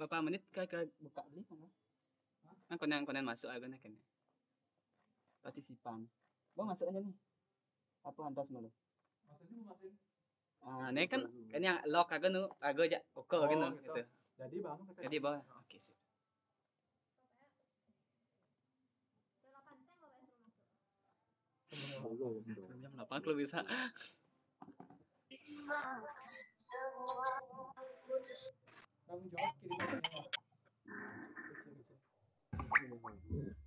berapa menit kah kah buka beli kan? Nah, konen konen masuk aja kan? Partisipan. Bawa masuk aja nih. Apa antas malu? Masuk dulu masuk? Ah, ini kan kan yang lock agak nu agak aja oke oke nu oh, gitu. Jadi bang. Kan jadi bang. Oke sih. Jam delapan kalau bisa. कभी job की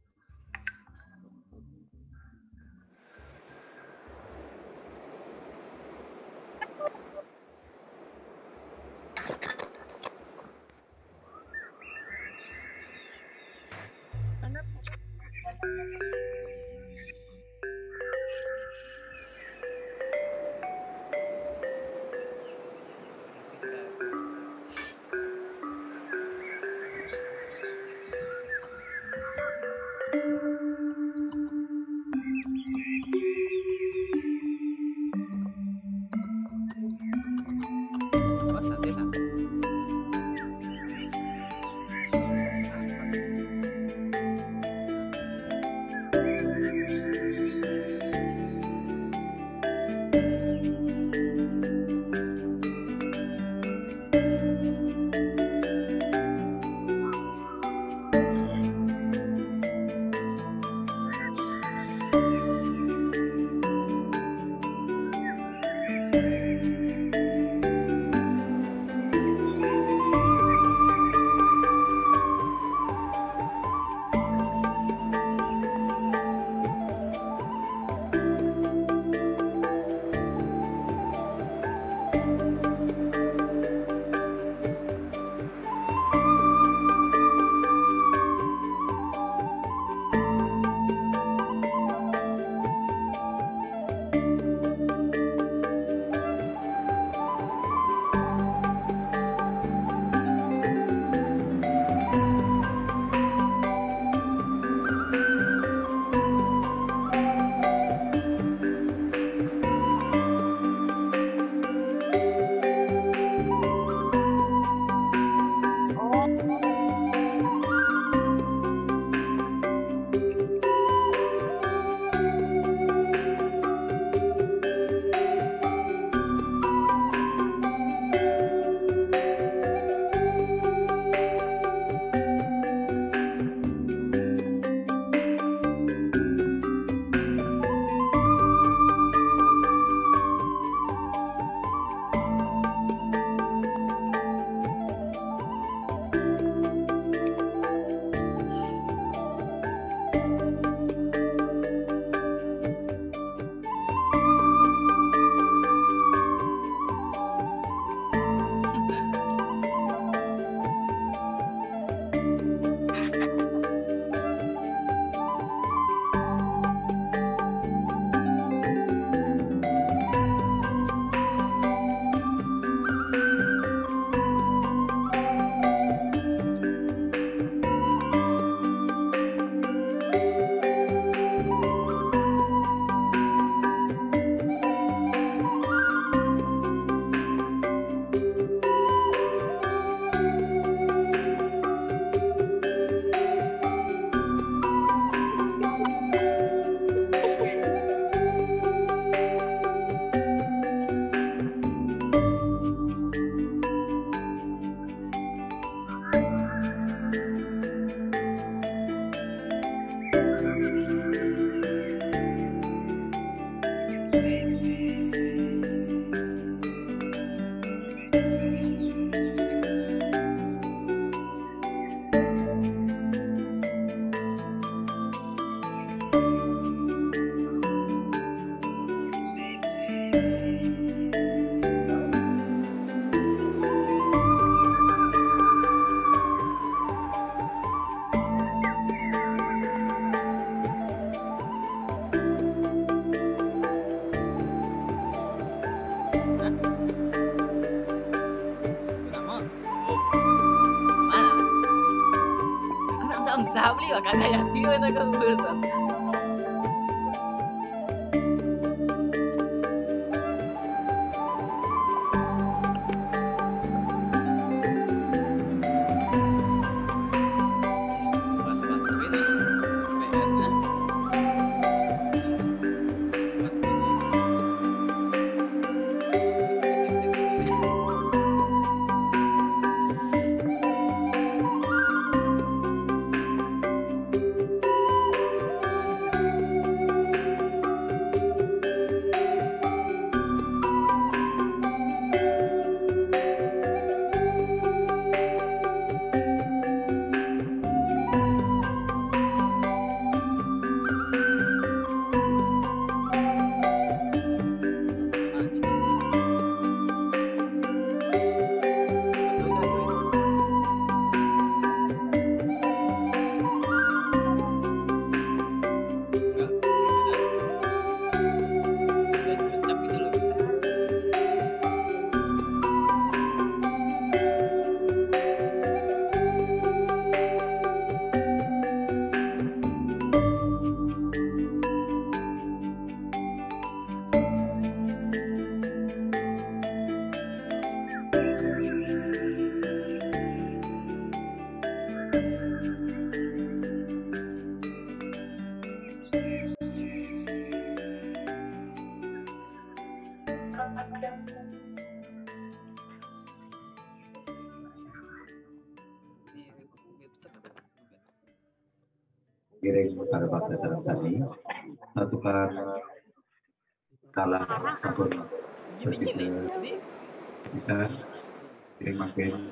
Acá está ya tío en la pada saat tadi. satu Tuhan kalah ataupun kita bisa jadi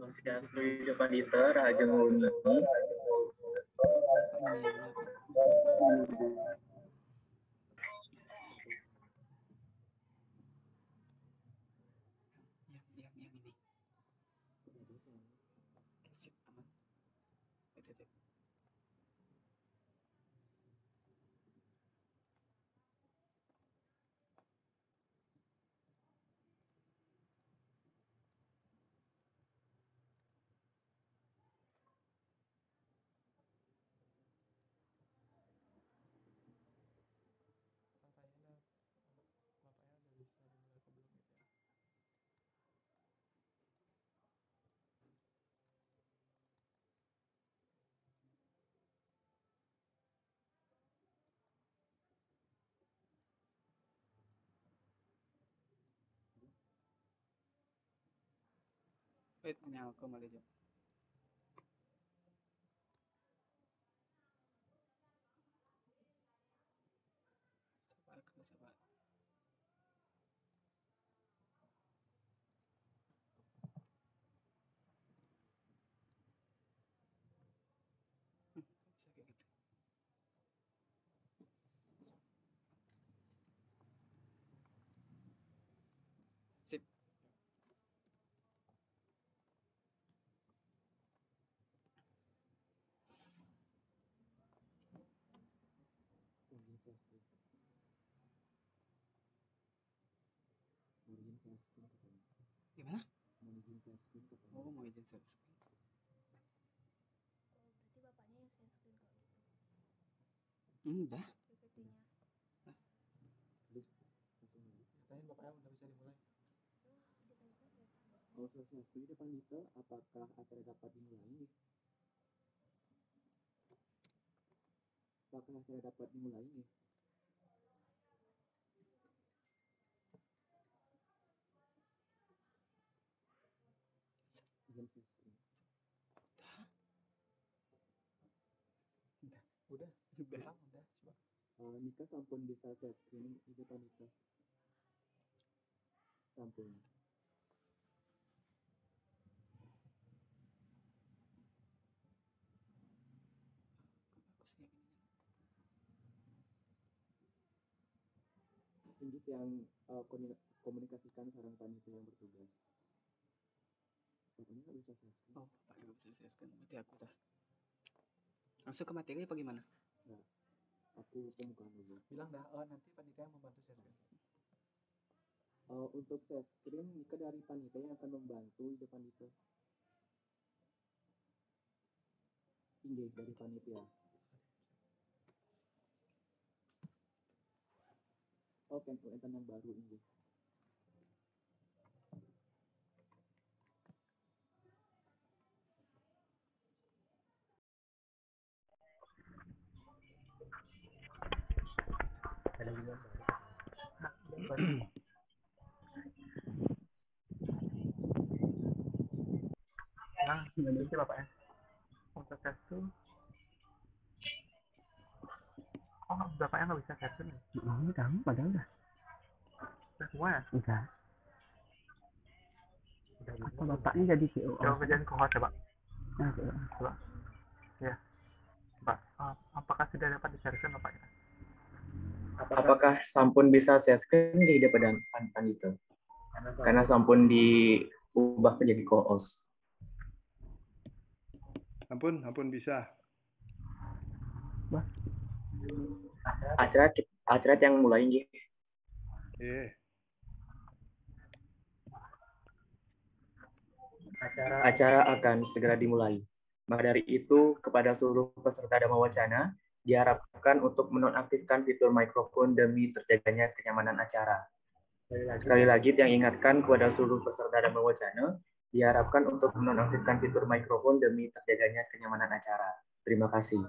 Swastiastu Yoga Pandita, Raja Nguluni, como Oh, mau driven managing screen ke katanya gimana mau managing sales pin katanya oh managing sales pin oh berarti bapaknya yang sales screen kalau gitu enggak PPT-nya nah bapaknya udah bisa dimulai kalau sales pin depan Pandita apakah acara dapat dimulai apakah saya dapat dimulai ini? Udah. Udah, udah, udah, coba. Uh, Nika sampun bisa share ini di panita Sampun. yang uh, komunikasikan saran panitia yang bertugas. Bapaknya nggak bisa saya scan. Oh, bapaknya nggak bisa saya scan. Berarti aku dah. Langsung ke materi apa gimana? Nah, aku pembukaan dulu. Bilang dah, oh, nanti panitia yang membantu saya scan. Uh, untuk saya screen, Nika dari panitia yang akan membantu depan itu. Inggih, dari panitia. atau cancel event yang baru ini. Nah, ini Bapak ya. Untuk kasus kok bapaknya nggak bisa caption ya? Ini kamu padahal udah. Udah semua ya? Udah. Udah gitu. Atau bapaknya jadi CEO. Coba kerjaan kohos ya, Pak. Nah, coba. E coba. Ya. Pak, uh, apakah sudah dapat di caption Bapak Ya? Apakah, apakah sampun bisa caption di depan depan itu? Karena, Karena sampun diubah menjadi koos. Ampun, ampun bisa. Adrat Adrat yang mulai nih. Acara akan segera dimulai. Maka dari itu, kepada seluruh peserta dan Wacana, diharapkan untuk menonaktifkan fitur mikrofon demi terjaganya kenyamanan acara. Sekali lagi, yang ingatkan kepada seluruh peserta dan Wacana, diharapkan untuk menonaktifkan fitur mikrofon demi terjaganya kenyamanan acara. Terima kasih.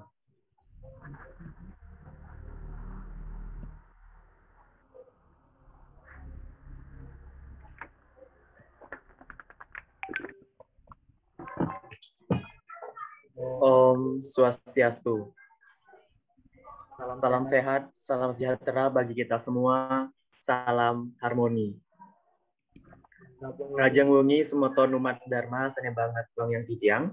Om Swastiastu. Salam, salam sehat, salam sejahtera bagi kita semua. Salam harmoni. Rajang Wungi Semoto Umat Dharma Sene Banget Bang Yang Titiang.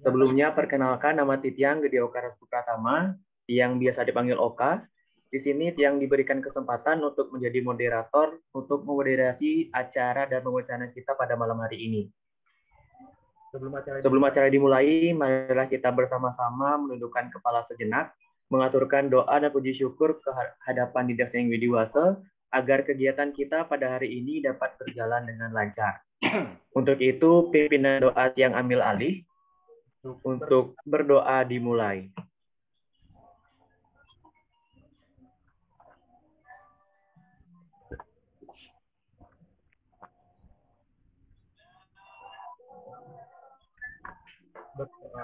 Sebelumnya perkenalkan nama Titiang Gede Oka Restu Pratama, yang biasa dipanggil Oka. Di sini Tiang diberikan kesempatan untuk menjadi moderator untuk memoderasi acara dan pembicaraan kita pada malam hari ini. Sebelum acara, Sebelum acara dimulai, marilah kita bersama-sama menundukkan kepala sejenak, mengaturkan doa dan puji syukur ke hadapan di yang Widiwasa, agar kegiatan kita pada hari ini dapat berjalan dengan lancar. Untuk itu, pimpinan doa yang ambil alih untuk berdoa dimulai.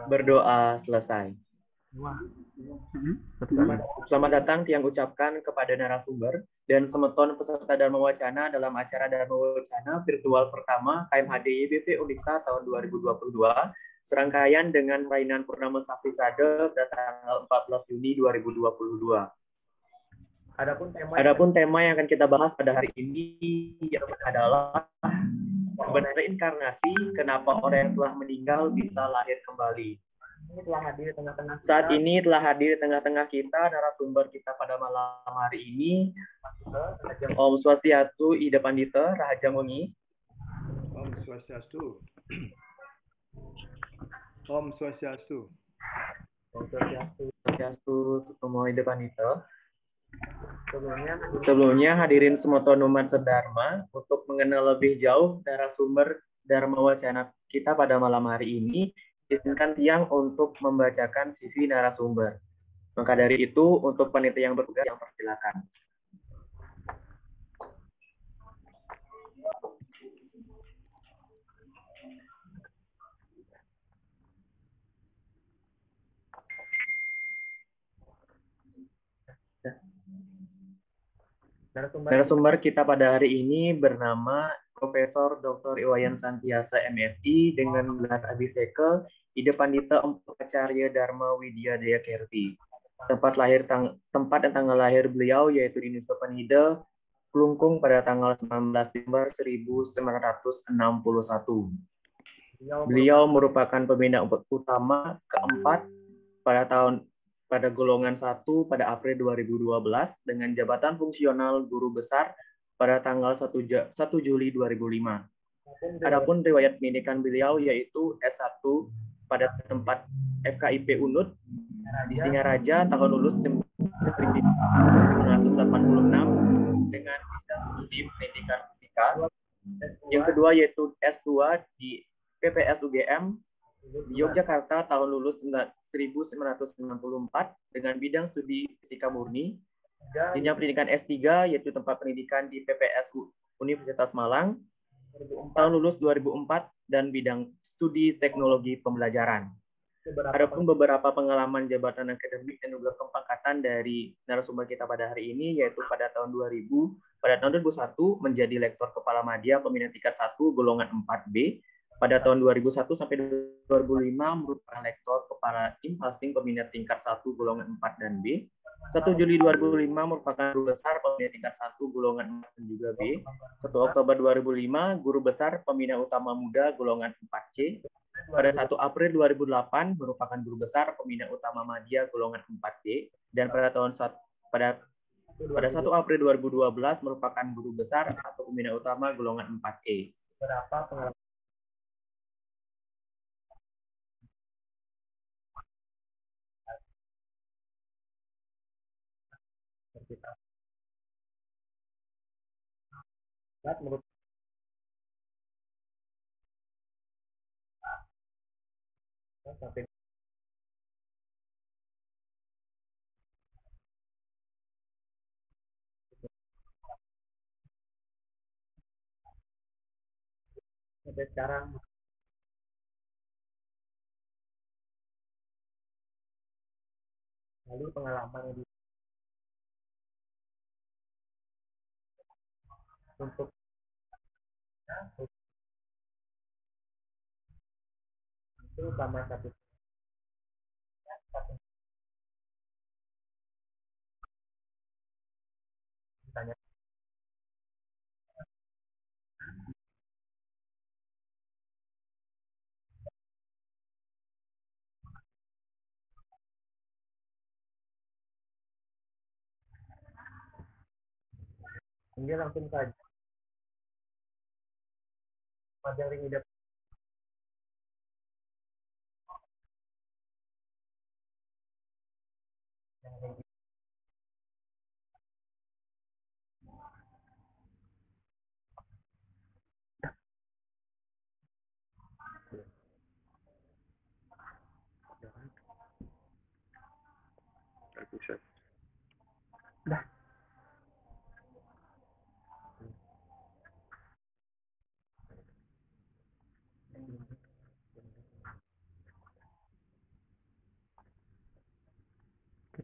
berdoa selesai. Hmm? Selamat, selamat datang yang ucapkan kepada narasumber dan semeton peserta Dharma Wacana dalam acara Dharma Wacana virtual pertama KMHD BP Unika tahun 2022 serangkaian dengan rainan Purnama Sakti Sade pada tanggal 14 Juni 2022. Adapun tema, Adapun tema yang akan kita bahas pada hari ini adalah sebenarnya inkarnasi kenapa orang yang telah meninggal bisa lahir kembali. Ini telah hadir tengah-tengah Saat ini telah hadir di tengah-tengah kita narasumber kita pada malam hari ini Om Swastiastu Ida Pandita Raja Mungi Om Swastiastu. Om Swastiastu. Om Swastiastu. Swastiastu Sutomo Ida Pandita. Sebelumnya, sebelumnya hadirin tuan umat Sedharma untuk mengenal lebih jauh narasumber Dharma Wacana kita pada malam hari ini, izinkan Tiang untuk membacakan CV narasumber. Maka dari itu, untuk panitia yang bertugas yang persilakan. Narasumber, Narasumber kita pada hari ini bernama Profesor Dr. Iwayan Santiasa MSI dengan gelar Abiseke Ide Pandita Empacarya Dharma Widya Daya Kerti. Tempat lahir tang tempat dan tanggal lahir beliau yaitu di Nusa Penida, Kelungkung pada tanggal 19 Desember 1961. Beliau merupakan pembina utama keempat pada tahun pada golongan 1 pada April 2012 dengan jabatan fungsional guru besar pada tanggal 1, 1 Juli 2005. Adapun riwayat pendidikan beliau yaitu S1 pada tempat FKIP Unut di Singaraja tahun lulus 1986 dengan studi pendidikan fisika. Yang kedua yaitu S2 di PPS UGM di Yogyakarta tahun lulus 1994 dengan bidang studi fisika murni, jenjang pendidikan S3 yaitu tempat pendidikan di PPS Universitas Malang, tahun lulus 2004 dan bidang studi teknologi pembelajaran. Adapun beberapa pengalaman jabatan akademik dan juga kepangkatan dari narasumber kita pada hari ini yaitu pada tahun 2000, pada tahun 2001 menjadi lektor kepala media peminat tingkat 1 golongan 4B pada tahun 2001 sampai 2005 merupakan lektor kepala tim fasting peminat tingkat 1 golongan 4 dan B. 1 Juli 2005 merupakan guru besar pembina tingkat 1 golongan 4 dan juga B. 1 Oktober 2005 guru besar pembina utama muda golongan 4C. Pada 1 April 2008 merupakan guru besar pembina utama madya golongan 4 c dan pada tahun pada pada 1 April 2012 merupakan guru besar atau pembina utama golongan 4E. Berapa kita buat nah, menurut nah, sampai sampai sekarang lalu pengalaman di Ya, untuk itu sama satu ditanya langsung saja padahal ring yang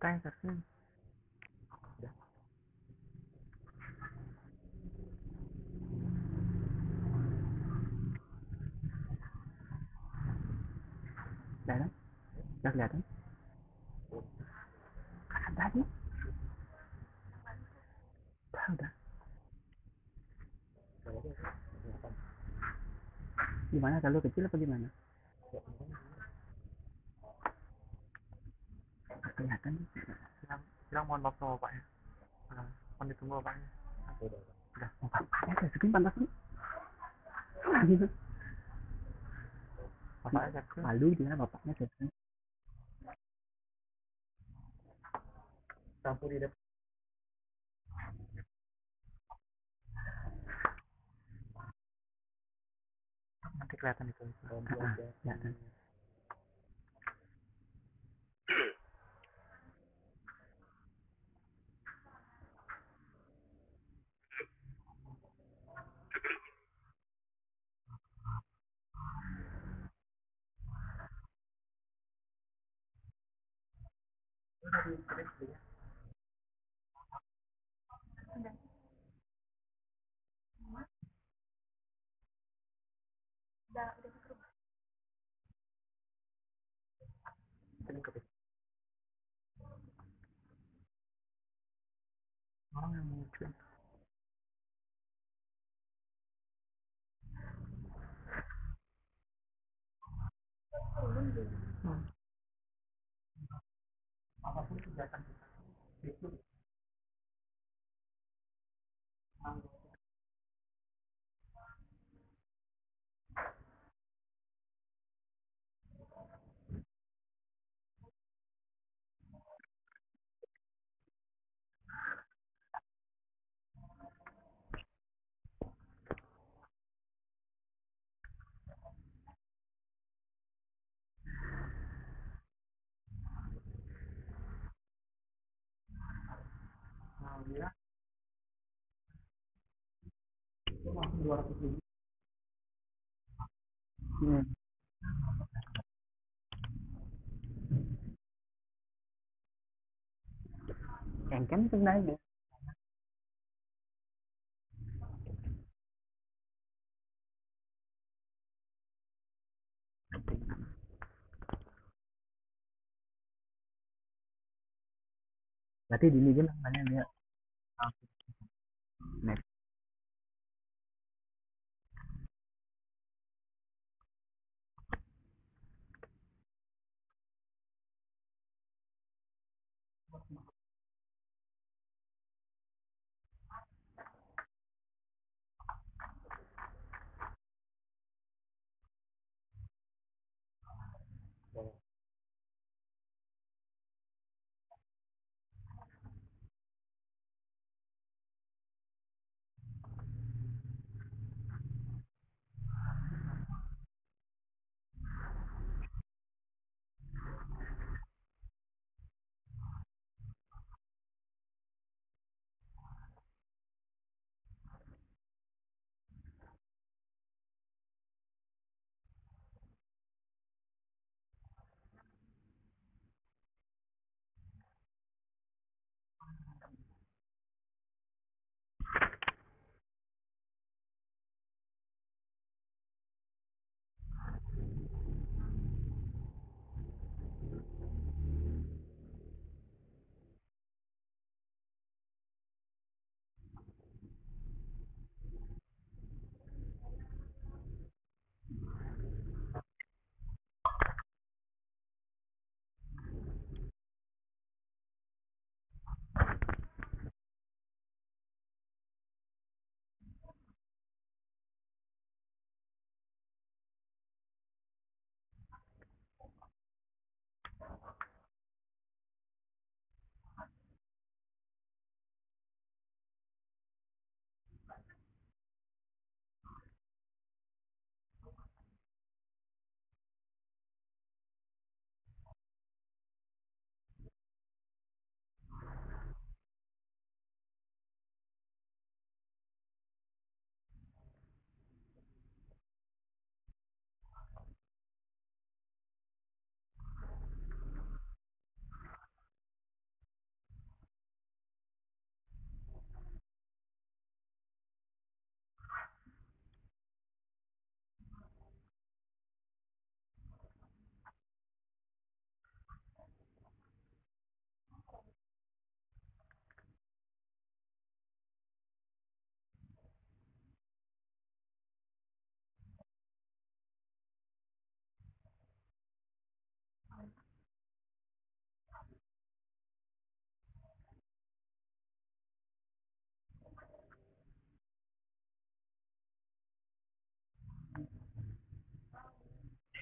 bukain searchnya hmm. Dalam? Udah kelihatan? Kanan tadi? Udah, Gimana, Kalau kecil apa gimana? kelihatan bilang bilang mohon maaf sama bapaknya mohon ditunggu bapaknya udah udah mau bapaknya rezeki pantas gitu bapaknya malu dia bapaknya rezeki lampu di depan nanti kelihatan itu, itu. Nah, ya. Jesus. 270. Hmm. Kan kena kan Berarti di ini namanya ya.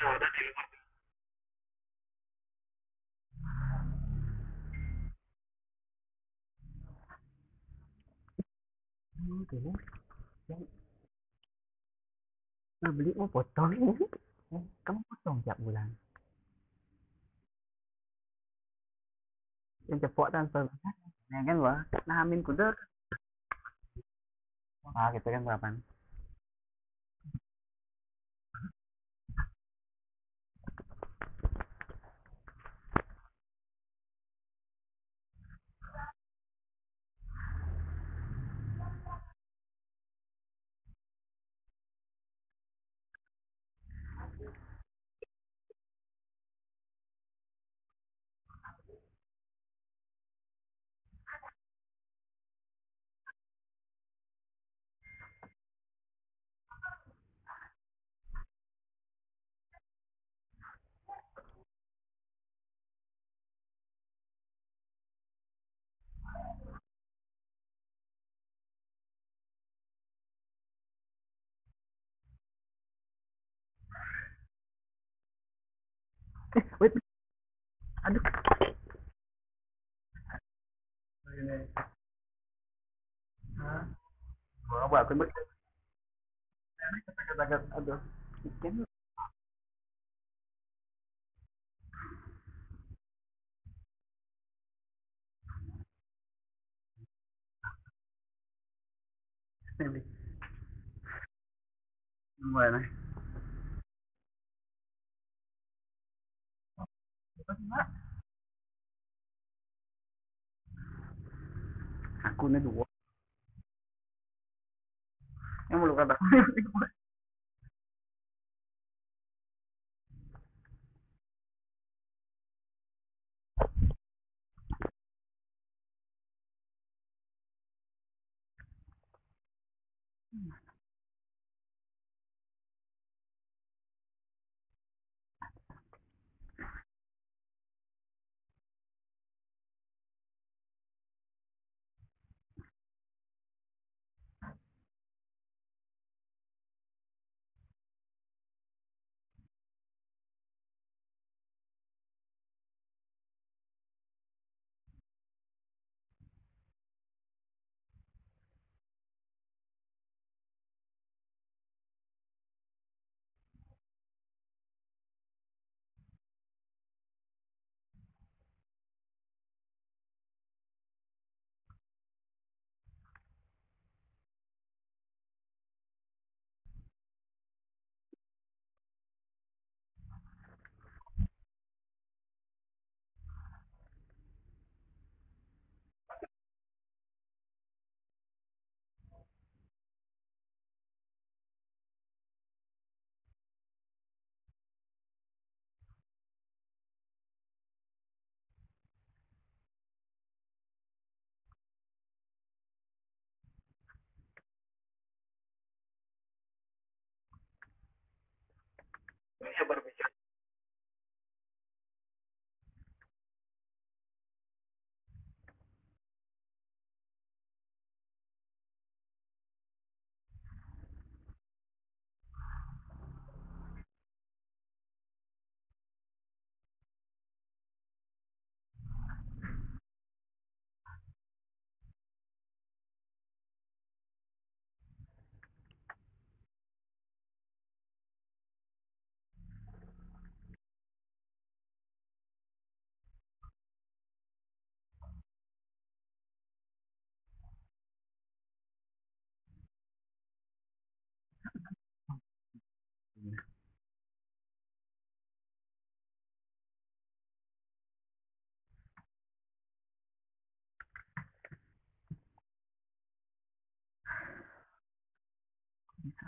thì luôn cái nó nó bị nó bột tối cấm có tồn chặt một lần em chụp phọt anh phần này cái vợ nam mình của rất à cái tên em gặp anh eh wait aduh Hah? Gua aku kata-kata aduh. Ikan. ini. Aku nih dua. Yang melukat aku.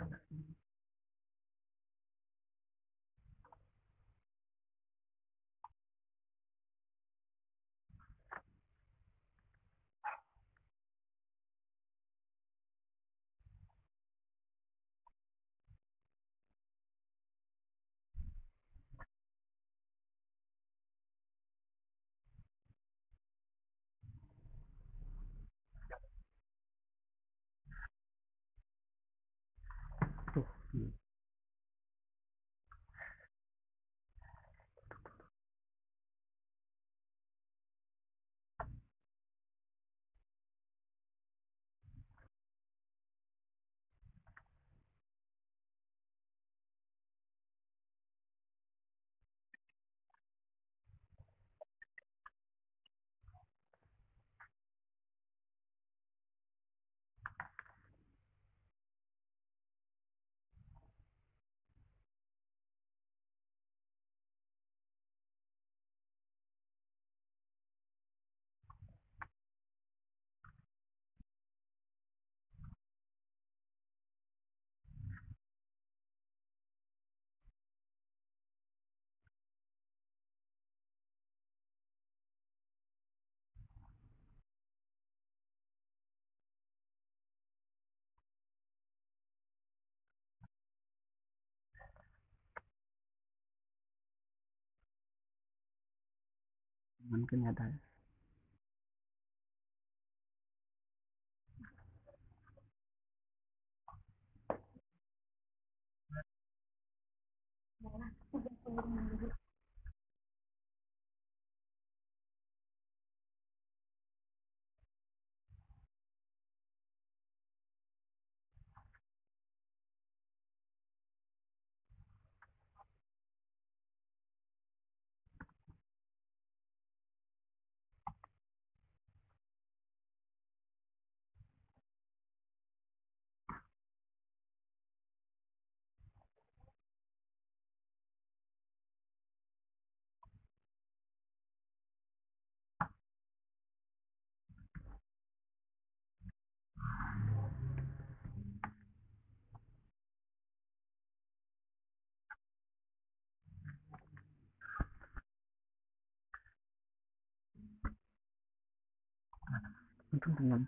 from it. आता है durian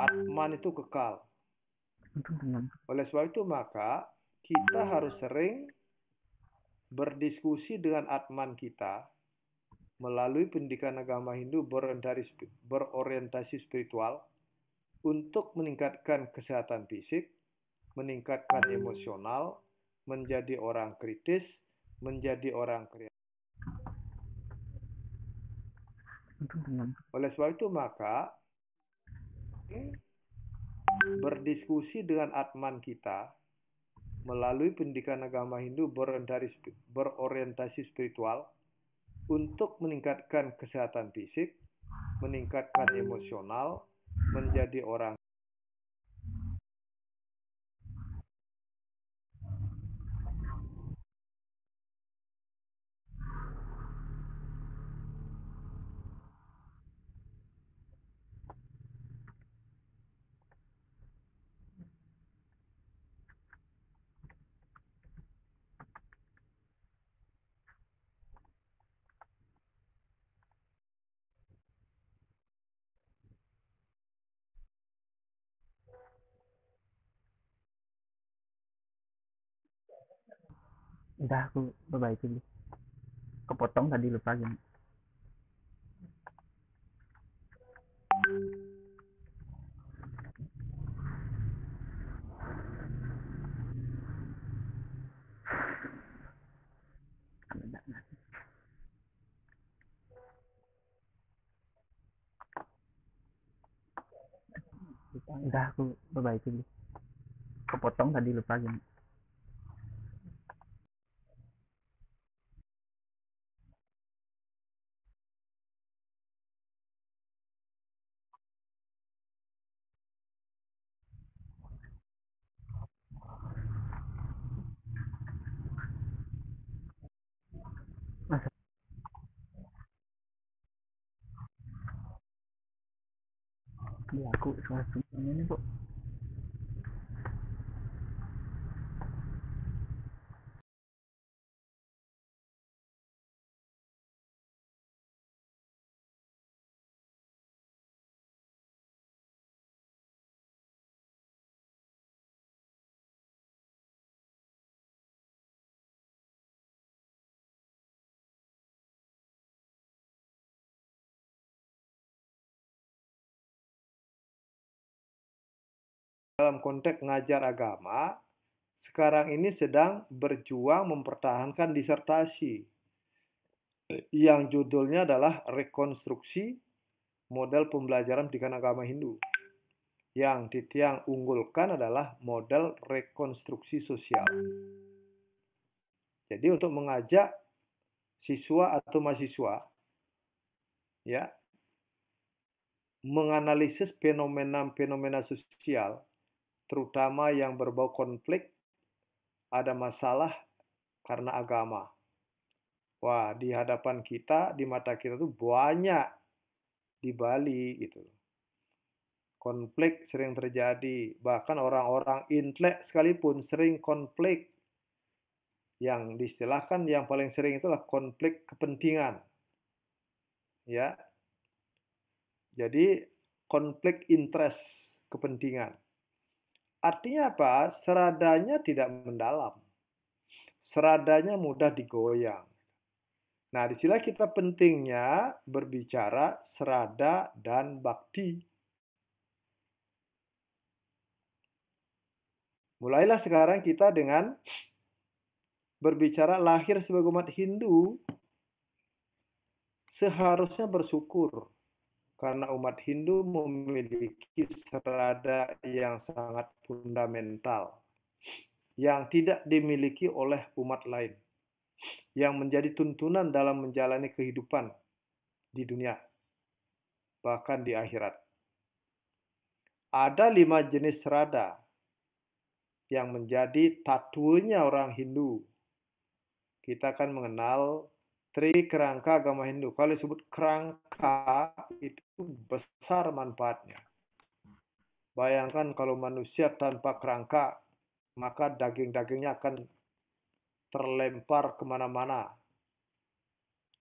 Atman itu kekal. Oleh sebab itu maka kita harus sering berdiskusi dengan atman kita melalui pendidikan agama Hindu berorientasi spiritual untuk meningkatkan kesehatan fisik, meningkatkan emosional, menjadi orang kritis, menjadi orang kreatif. Oleh sebab itu maka berdiskusi dengan atman kita melalui pendidikan agama Hindu berorientasi spiritual untuk meningkatkan kesehatan fisik, meningkatkan emosional, menjadi orang udah aku perbaiki dulu kepotong tadi lupa gini udah aku perbaiki dulu kepotong tadi lupa gini aku semua-semua ni kot dalam konteks ngajar agama sekarang ini sedang berjuang mempertahankan disertasi yang judulnya adalah rekonstruksi model pembelajaran pendidikan agama Hindu. Yang Titiang unggulkan adalah model rekonstruksi sosial. Jadi untuk mengajak siswa atau mahasiswa ya menganalisis fenomena-fenomena sosial terutama yang berbau konflik, ada masalah karena agama. Wah, di hadapan kita, di mata kita tuh banyak di Bali gitu. Konflik sering terjadi, bahkan orang-orang intelek sekalipun sering konflik. Yang diistilahkan yang paling sering itulah konflik kepentingan. Ya. Jadi konflik interest kepentingan. Artinya apa? Seradanya tidak mendalam. Seradanya mudah digoyang. Nah, di sini kita pentingnya berbicara serada dan bakti. Mulailah sekarang kita dengan berbicara lahir sebagai umat Hindu seharusnya bersyukur karena umat Hindu memiliki serada yang sangat fundamental yang tidak dimiliki oleh umat lain yang menjadi tuntunan dalam menjalani kehidupan di dunia bahkan di akhirat. Ada lima jenis serada yang menjadi tatunya orang Hindu. Kita akan mengenal Tri kerangka agama Hindu. Kalau disebut kerangka itu besar manfaatnya. Bayangkan kalau manusia tanpa kerangka, maka daging-dagingnya akan terlempar kemana-mana.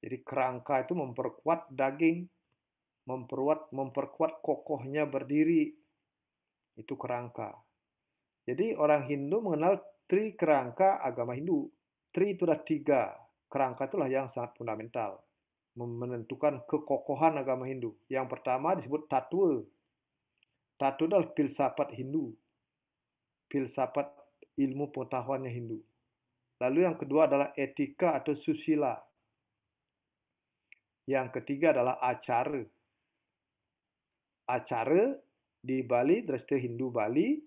Jadi kerangka itu memperkuat daging, memperkuat memperkuat kokohnya berdiri. Itu kerangka. Jadi orang Hindu mengenal tri kerangka agama Hindu. Tri itu ada tiga kerangka itulah yang sangat fundamental menentukan kekokohan agama Hindu. Yang pertama disebut Tatwa. Tatwa adalah filsafat Hindu. Filsafat ilmu pengetahuannya Hindu. Lalu yang kedua adalah etika atau susila. Yang ketiga adalah acara. Acara di Bali, Dresta Hindu Bali,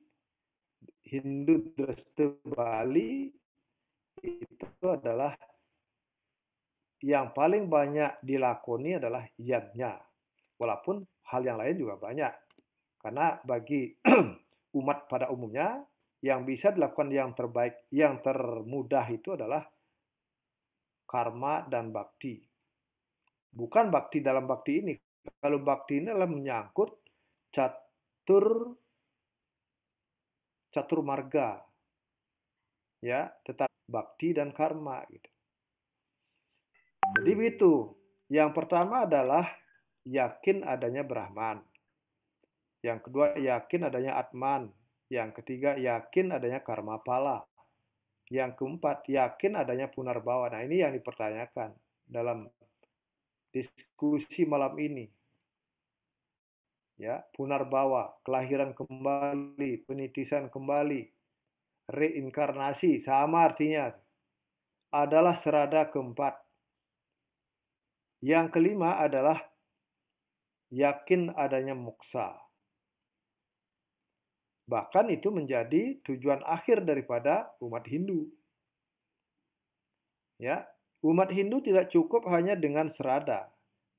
Hindu Dresta Bali, itu adalah yang paling banyak dilakoni adalah yadnya. Walaupun hal yang lain juga banyak. Karena bagi umat pada umumnya, yang bisa dilakukan yang terbaik, yang termudah itu adalah karma dan bakti. Bukan bakti dalam bakti ini. Kalau bakti ini adalah menyangkut catur catur marga. Ya, tetap bakti dan karma gitu. Jadi situ, hmm. Yang pertama adalah yakin adanya Brahman. Yang kedua yakin adanya Atman. Yang ketiga yakin adanya Karma Pala. Yang keempat yakin adanya Punarbawa. Nah ini yang dipertanyakan dalam diskusi malam ini. Ya, Punarbawa, kelahiran kembali, penitisan kembali, reinkarnasi sama artinya adalah serada keempat yang kelima adalah yakin adanya muksa. Bahkan itu menjadi tujuan akhir daripada umat Hindu. Ya, umat Hindu tidak cukup hanya dengan serada,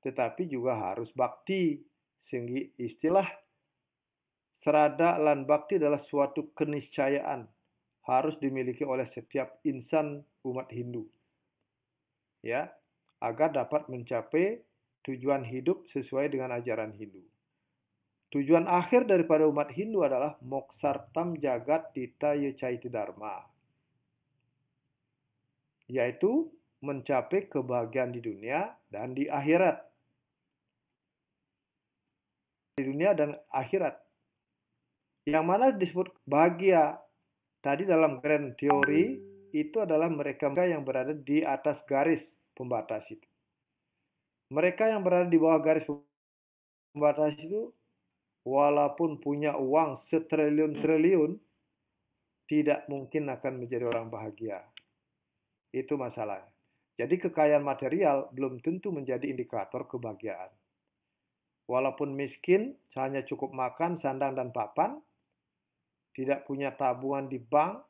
tetapi juga harus bakti. Sehingga istilah serada dan bakti adalah suatu keniscayaan harus dimiliki oleh setiap insan umat Hindu. Ya, agar dapat mencapai tujuan hidup sesuai dengan ajaran Hindu. Tujuan akhir daripada umat Hindu adalah moksartam jagat ditaya Yecaiti dharma, yaitu mencapai kebahagiaan di dunia dan di akhirat. Di dunia dan akhirat. Yang mana disebut bahagia tadi dalam grand teori itu adalah mereka yang berada di atas garis pembatas itu. Mereka yang berada di bawah garis pembatas itu walaupun punya uang setriliun-triliun tidak mungkin akan menjadi orang bahagia. Itu masalahnya. Jadi kekayaan material belum tentu menjadi indikator kebahagiaan. Walaupun miskin, hanya cukup makan, sandang, dan papan, tidak punya tabungan di bank,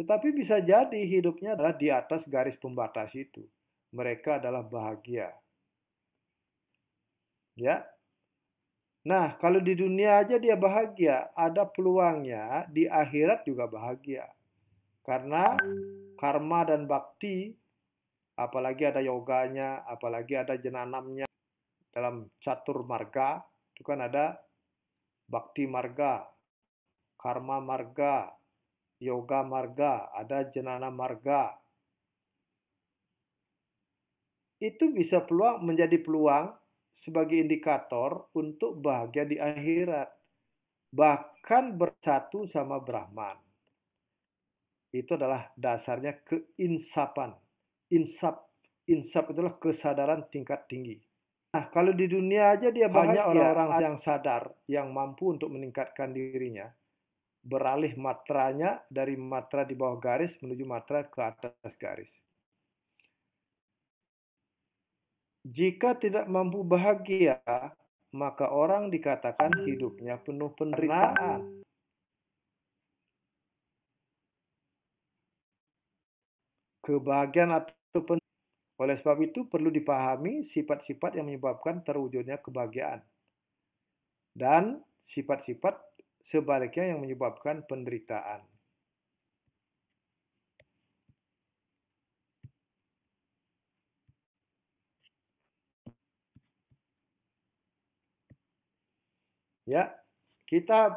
tetapi bisa jadi hidupnya adalah di atas garis pembatas itu mereka adalah bahagia. Ya. Nah, kalau di dunia aja dia bahagia, ada peluangnya di akhirat juga bahagia. Karena karma dan bakti, apalagi ada yoganya, apalagi ada jenanamnya dalam catur marga, itu kan ada bakti marga, karma marga, yoga marga, ada jenana marga, itu bisa peluang menjadi peluang sebagai indikator untuk bahagia di akhirat. Bahkan bersatu sama Brahman. Itu adalah dasarnya keinsapan. Insap. Insap adalah kesadaran tingkat tinggi. Nah, kalau di dunia aja dia banyak orang-orang ya, yang sadar, yang mampu untuk meningkatkan dirinya, beralih matranya dari matra di bawah garis menuju matra ke atas garis. Jika tidak mampu bahagia, maka orang dikatakan hidupnya penuh penderitaan. Kebahagiaan atau pen... Oleh sebab itu perlu dipahami sifat-sifat yang menyebabkan terwujudnya kebahagiaan. Dan sifat-sifat sebaliknya yang menyebabkan penderitaan. Ya, kita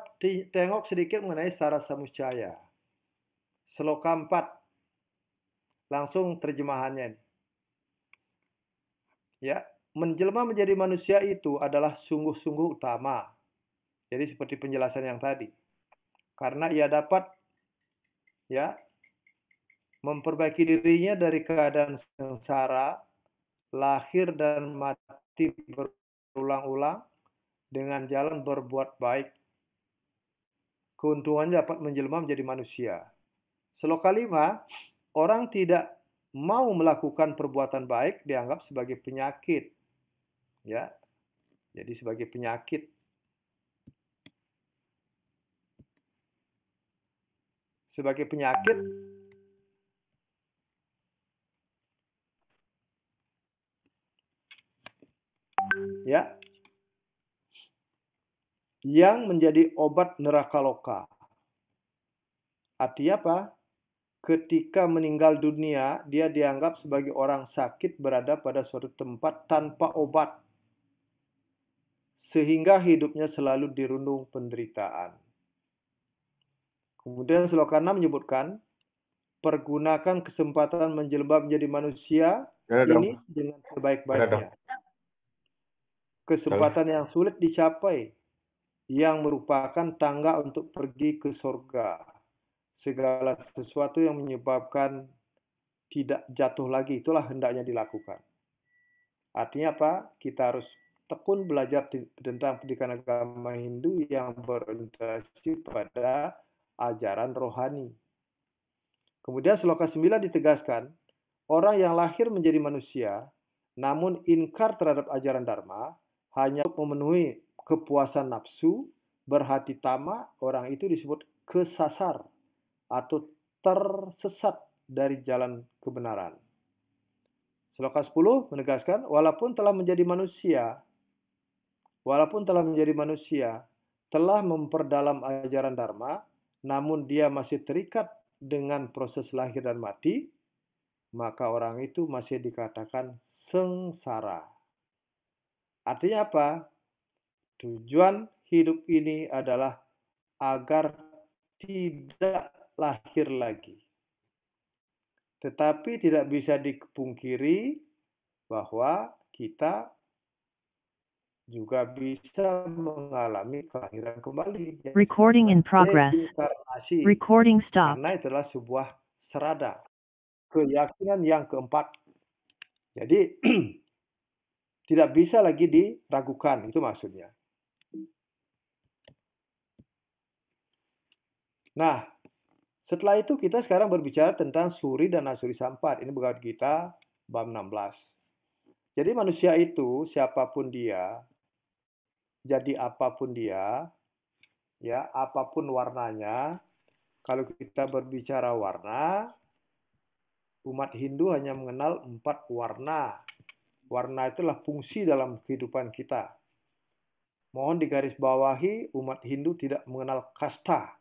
tengok sedikit mengenai sara samuscaya. Seloka 4. Langsung terjemahannya. Ya, menjelma menjadi manusia itu adalah sungguh-sungguh utama. Jadi seperti penjelasan yang tadi. Karena ia dapat ya memperbaiki dirinya dari keadaan sengsara, lahir dan mati berulang-ulang, dengan jalan berbuat baik, keuntungannya dapat menjelma menjadi manusia. Selok lima, orang tidak mau melakukan perbuatan baik dianggap sebagai penyakit. Ya. Jadi sebagai penyakit. Sebagai penyakit ya yang menjadi obat neraka loka. Artinya apa? Ketika meninggal dunia, dia dianggap sebagai orang sakit berada pada suatu tempat tanpa obat. Sehingga hidupnya selalu dirundung penderitaan. Kemudian 6 menyebutkan, pergunakan kesempatan menjelma menjadi manusia ya, ini dong. dengan sebaik-baiknya. Kesempatan ya, yang sulit dicapai yang merupakan tangga untuk pergi ke surga. Segala sesuatu yang menyebabkan tidak jatuh lagi, itulah hendaknya dilakukan. Artinya apa? Kita harus tekun belajar tentang pendidikan agama Hindu yang berorientasi pada ajaran rohani. Kemudian seloka 9 ditegaskan, orang yang lahir menjadi manusia, namun inkar terhadap ajaran Dharma, hanya memenuhi kepuasan nafsu, berhati tamak, orang itu disebut kesasar atau tersesat dari jalan kebenaran. selokan 10 menegaskan, walaupun telah menjadi manusia, walaupun telah menjadi manusia, telah memperdalam ajaran Dharma, namun dia masih terikat dengan proses lahir dan mati, maka orang itu masih dikatakan sengsara. Artinya apa? Tujuan hidup ini adalah agar tidak lahir lagi. Tetapi tidak bisa dipungkiri bahwa kita juga bisa mengalami kelahiran kembali. Recording in progress. Recording stop. Karena itulah sebuah serada. Keyakinan yang keempat. Jadi tidak bisa lagi diragukan, itu maksudnya. Nah, setelah itu kita sekarang berbicara tentang suri dan nasuri sampat. Ini bukan kita bab 16. Jadi manusia itu siapapun dia, jadi apapun dia, ya apapun warnanya, kalau kita berbicara warna, umat Hindu hanya mengenal empat warna. Warna itulah fungsi dalam kehidupan kita. Mohon digarisbawahi, umat Hindu tidak mengenal kasta.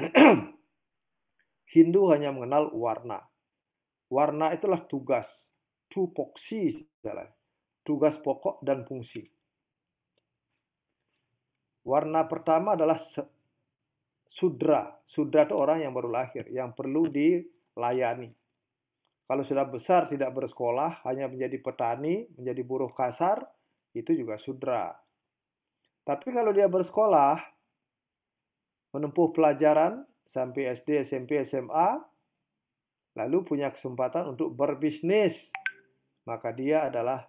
Hindu hanya mengenal warna. Warna itulah tugas, tupoksi, tugas pokok dan fungsi. Warna pertama adalah sudra. Sudra itu orang yang baru lahir, yang perlu dilayani. Kalau sudah besar, tidak bersekolah, hanya menjadi petani, menjadi buruh kasar, itu juga sudra. Tapi kalau dia bersekolah, menempuh pelajaran sampai SD, SMP, SMA, lalu punya kesempatan untuk berbisnis. Maka dia adalah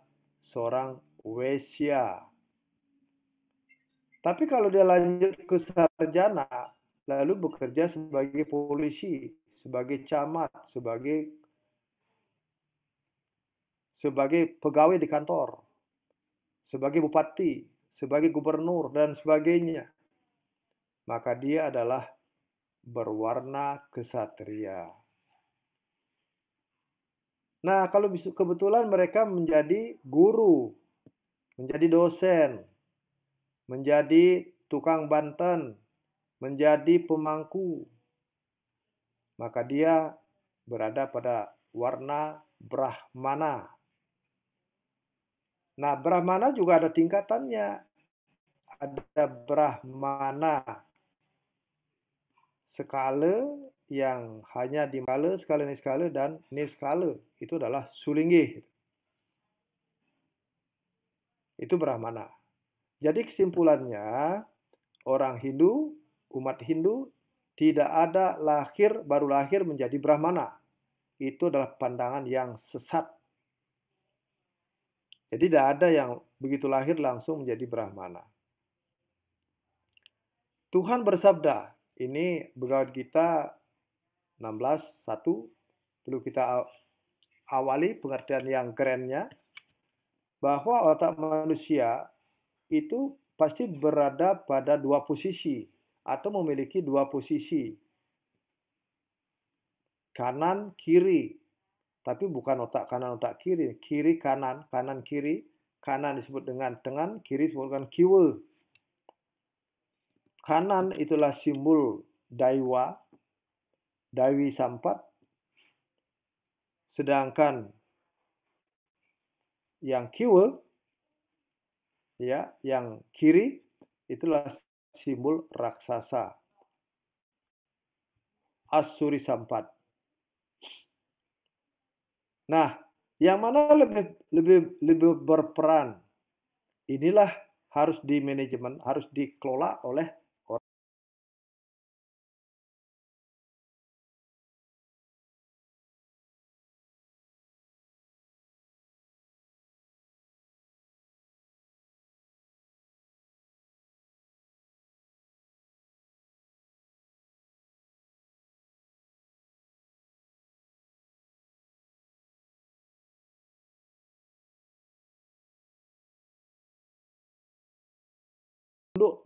seorang wesia. Tapi kalau dia lanjut ke sarjana, lalu bekerja sebagai polisi, sebagai camat, sebagai sebagai pegawai di kantor, sebagai bupati, sebagai gubernur dan sebagainya maka dia adalah berwarna kesatria. Nah, kalau kebetulan mereka menjadi guru, menjadi dosen, menjadi tukang banten, menjadi pemangku, maka dia berada pada warna Brahmana. Nah, Brahmana juga ada tingkatannya. Ada Brahmana skala yang hanya di skala, skala skala, dan skala. Itu adalah sulinggi. Itu Brahmana. Jadi kesimpulannya, orang Hindu, umat Hindu, tidak ada lahir, baru lahir menjadi Brahmana. Itu adalah pandangan yang sesat. Jadi tidak ada yang begitu lahir langsung menjadi Brahmana. Tuhan bersabda, ini berat kita 16.1 dulu kita awali pengertian yang kerennya bahwa otak manusia itu pasti berada pada dua posisi atau memiliki dua posisi kanan kiri tapi bukan otak kanan otak kiri kiri kanan kanan kiri kanan disebut dengan tangan kiri disebut dengan kiwa Kanan itulah simbol Daiwa, Daiwi Sampat. Sedangkan yang kiwe, ya, yang kiri itulah simbol raksasa. Asuri Sampat. Nah, yang mana lebih lebih lebih berperan? Inilah harus di manajemen, harus dikelola oleh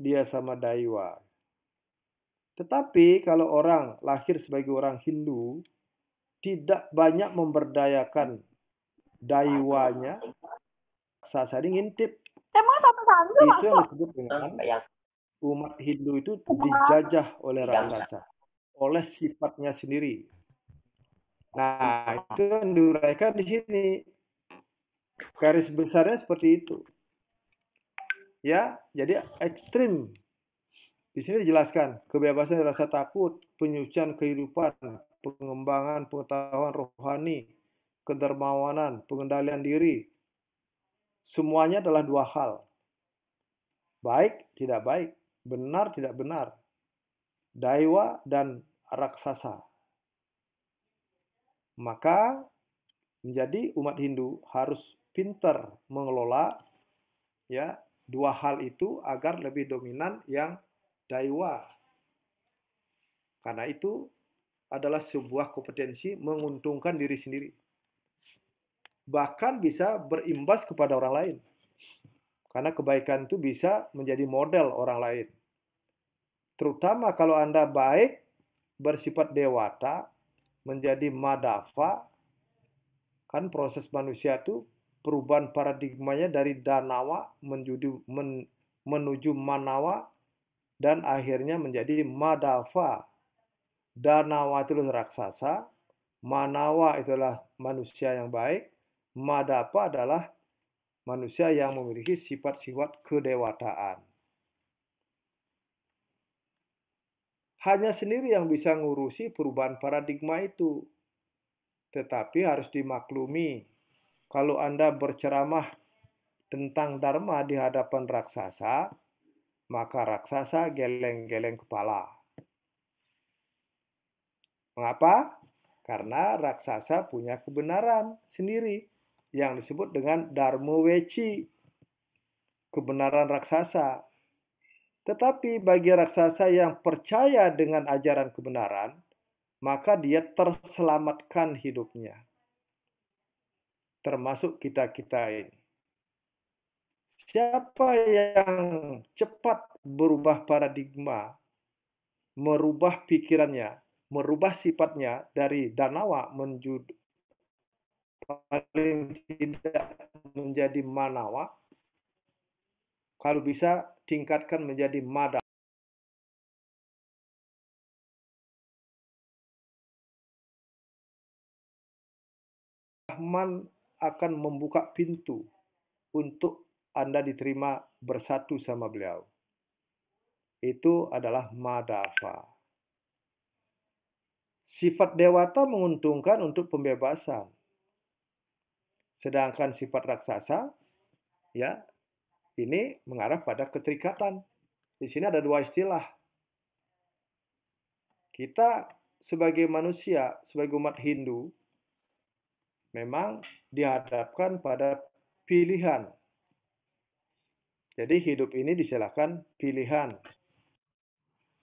dia sama Daiwa. Tetapi kalau orang lahir sebagai orang Hindu, tidak banyak memberdayakan Daiwanya, saya ngintip. Emang satu satu Itu yang disebut dengan ya? umat Hindu itu dijajah oleh iya. raksasa, oleh sifatnya sendiri. Nah, itu yang diuraikan di sini. Garis besarnya seperti itu ya jadi ekstrim di sini dijelaskan kebebasan rasa takut penyucian kehidupan pengembangan pengetahuan rohani kedermawanan pengendalian diri semuanya adalah dua hal baik tidak baik benar tidak benar daiwa dan raksasa maka menjadi umat Hindu harus pintar mengelola ya dua hal itu agar lebih dominan yang daiwa. Karena itu adalah sebuah kompetensi menguntungkan diri sendiri. Bahkan bisa berimbas kepada orang lain. Karena kebaikan itu bisa menjadi model orang lain. Terutama kalau Anda baik, bersifat dewata, menjadi madafa, kan proses manusia itu perubahan paradigmanya dari Danawa menjadi men, menuju Manawa dan akhirnya menjadi Madava. Danawa itu raksasa, Manawa itulah manusia yang baik, madava adalah manusia yang memiliki sifat-sifat kedewataan. hanya sendiri yang bisa ngurusi perubahan paradigma itu. Tetapi harus dimaklumi kalau Anda berceramah tentang dharma di hadapan raksasa, maka raksasa geleng-geleng kepala. Mengapa? Karena raksasa punya kebenaran sendiri yang disebut dengan dharma weci, kebenaran raksasa. Tetapi bagi raksasa yang percaya dengan ajaran kebenaran, maka dia terselamatkan hidupnya termasuk kita-kita ini. Siapa yang cepat berubah paradigma, merubah pikirannya, merubah sifatnya dari danawa menjadi paling tidak menjadi manawa, kalau bisa tingkatkan menjadi mada. Rahman akan membuka pintu untuk Anda diterima bersatu sama beliau. Itu adalah madafa. Sifat dewata menguntungkan untuk pembebasan. Sedangkan sifat raksasa ya ini mengarah pada keterikatan. Di sini ada dua istilah. Kita sebagai manusia, sebagai umat Hindu memang dihadapkan pada pilihan. Jadi hidup ini disilahkan pilihan.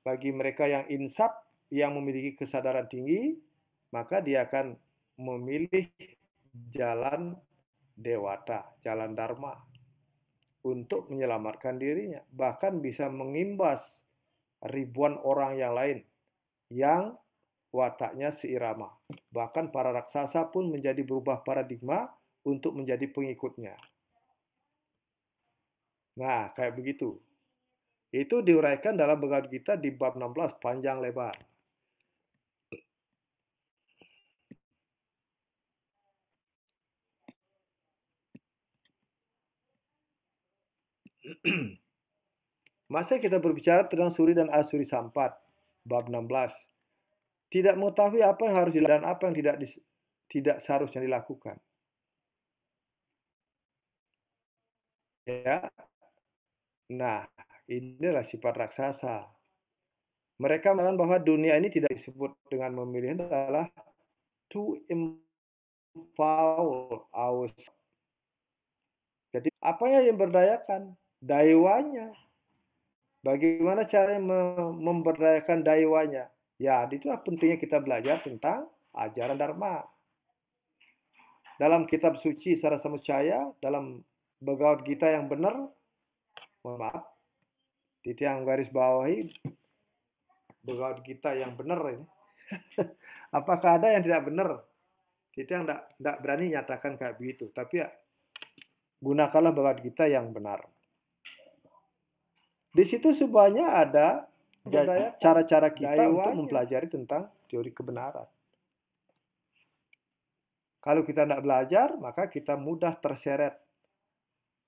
Bagi mereka yang insaf, yang memiliki kesadaran tinggi, maka dia akan memilih jalan dewata, jalan dharma untuk menyelamatkan dirinya, bahkan bisa mengimbas ribuan orang yang lain yang wataknya seirama. Bahkan para raksasa pun menjadi berubah paradigma untuk menjadi pengikutnya. Nah, kayak begitu. Itu diuraikan dalam Bhagavad kita di bab 16 panjang lebar. Masa kita berbicara tentang Suri dan Asuri Sampat, bab 16 tidak mengetahui apa yang harus dilakukan dan apa yang tidak tidak seharusnya dilakukan. Ya. Nah, inilah sifat raksasa. Mereka mengatakan bahwa dunia ini tidak disebut dengan memilih adalah to empower our Jadi apa yang berdayakan? Daiwanya. Bagaimana cara memberdayakan daiwanya? Ya, itulah pentingnya kita belajar tentang ajaran Dharma. Dalam kitab suci secara samucaya, dalam begawat kita yang benar, mohon maaf, di tiang garis bawah ini begawat kita yang benar ini. Apakah ada yang tidak benar? Kita yang tidak berani nyatakan kayak begitu. Tapi ya, gunakanlah begawat kita yang benar. Di situ semuanya ada cara-cara kita untuk mempelajari tentang teori kebenaran. Kalau kita tidak belajar, maka kita mudah terseret.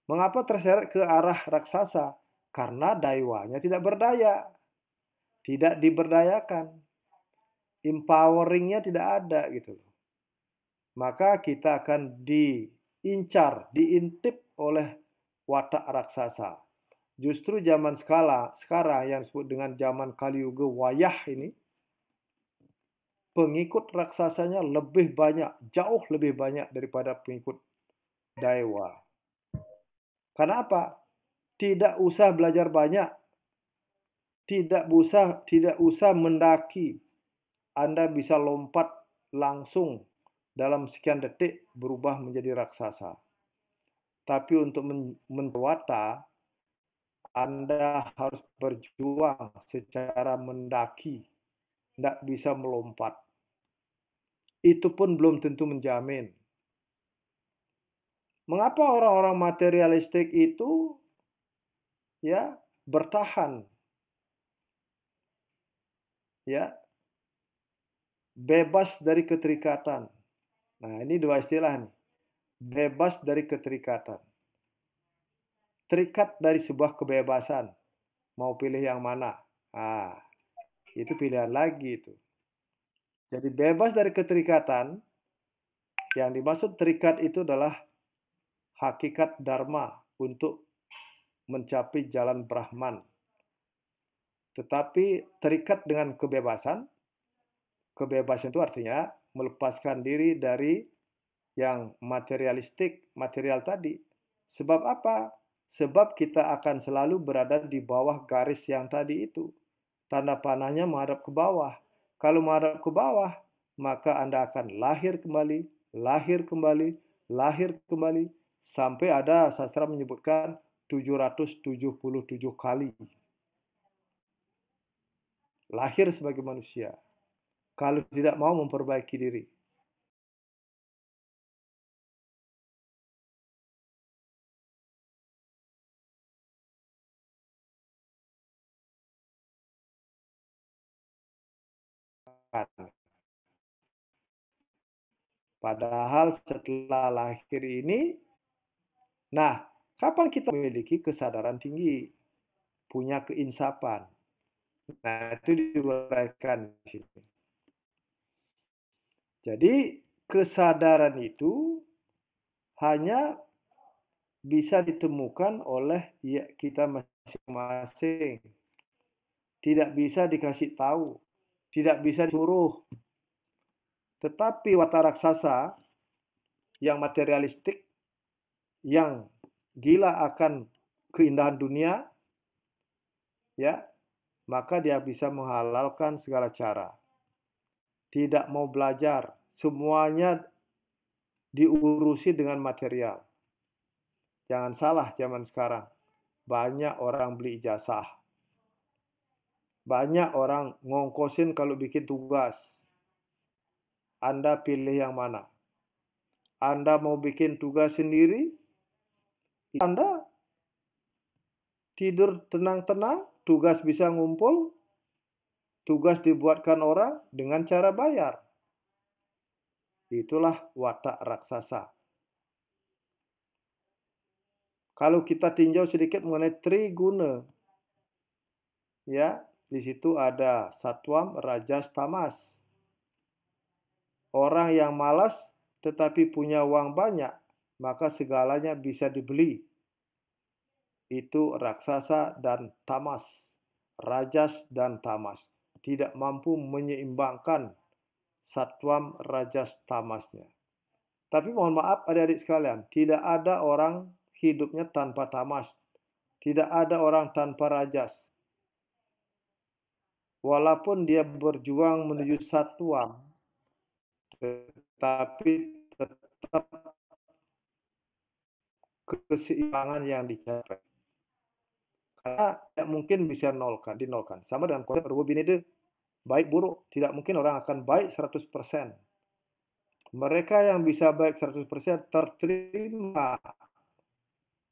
Mengapa terseret ke arah raksasa? Karena daiwanya tidak berdaya. Tidak diberdayakan. Empoweringnya tidak ada gitu Maka kita akan diincar, diintip oleh watak raksasa. Justru zaman skala, sekarang yang disebut dengan zaman kaliyuga Wayah ini, pengikut raksasanya lebih banyak, jauh lebih banyak daripada pengikut Daiwa. Karena apa? Tidak usah belajar banyak. Tidak usah tidak usah mendaki. Anda bisa lompat langsung dalam sekian detik berubah menjadi raksasa. Tapi untuk menwata anda harus berjuang secara mendaki, tidak bisa melompat. Itu pun belum tentu menjamin. Mengapa orang-orang materialistik itu ya bertahan? Ya. Bebas dari keterikatan. Nah, ini dua istilah nih. Bebas dari keterikatan terikat dari sebuah kebebasan. Mau pilih yang mana? Ah, itu pilihan lagi itu. Jadi bebas dari keterikatan, yang dimaksud terikat itu adalah hakikat dharma untuk mencapai jalan Brahman. Tetapi terikat dengan kebebasan, kebebasan itu artinya melepaskan diri dari yang materialistik, material tadi. Sebab apa? Sebab kita akan selalu berada di bawah garis yang tadi itu. Tanda panahnya menghadap ke bawah. Kalau menghadap ke bawah, maka Anda akan lahir kembali, lahir kembali, lahir kembali. Sampai ada sastra menyebutkan 777 kali. Lahir sebagai manusia. Kalau tidak mau memperbaiki diri. Padahal setelah lahir ini, nah, kapan kita memiliki kesadaran tinggi, punya keinsapan. Nah, itu diuraikan di sini. Jadi, kesadaran itu hanya bisa ditemukan oleh ya, kita masing-masing. Tidak bisa dikasih tahu, tidak bisa disuruh, tetapi watak raksasa yang materialistik, yang gila akan keindahan dunia, ya, maka dia bisa menghalalkan segala cara. Tidak mau belajar, semuanya diurusi dengan material. Jangan salah zaman sekarang. Banyak orang beli ijazah. Banyak orang ngongkosin kalau bikin tugas. Anda pilih yang mana? Anda mau bikin tugas sendiri? Anda tidur tenang-tenang, tugas bisa ngumpul, tugas dibuatkan orang dengan cara bayar. Itulah watak raksasa. Kalau kita tinjau sedikit mengenai triguna, ya, di situ ada satwam, rajas, tamas. Orang yang malas tetapi punya uang banyak, maka segalanya bisa dibeli. Itu raksasa dan tamas, rajas dan tamas. Tidak mampu menyeimbangkan satwam rajas tamasnya. Tapi mohon maaf adik-adik sekalian, tidak ada orang hidupnya tanpa tamas. Tidak ada orang tanpa rajas. Walaupun dia berjuang menuju satuan, tetapi tetap keseimbangan yang dicapai. Karena tidak mungkin bisa nolkan, dinolkan. Sama dengan konsep itu baik buruk, tidak mungkin orang akan baik 100%. Mereka yang bisa baik 100% terterima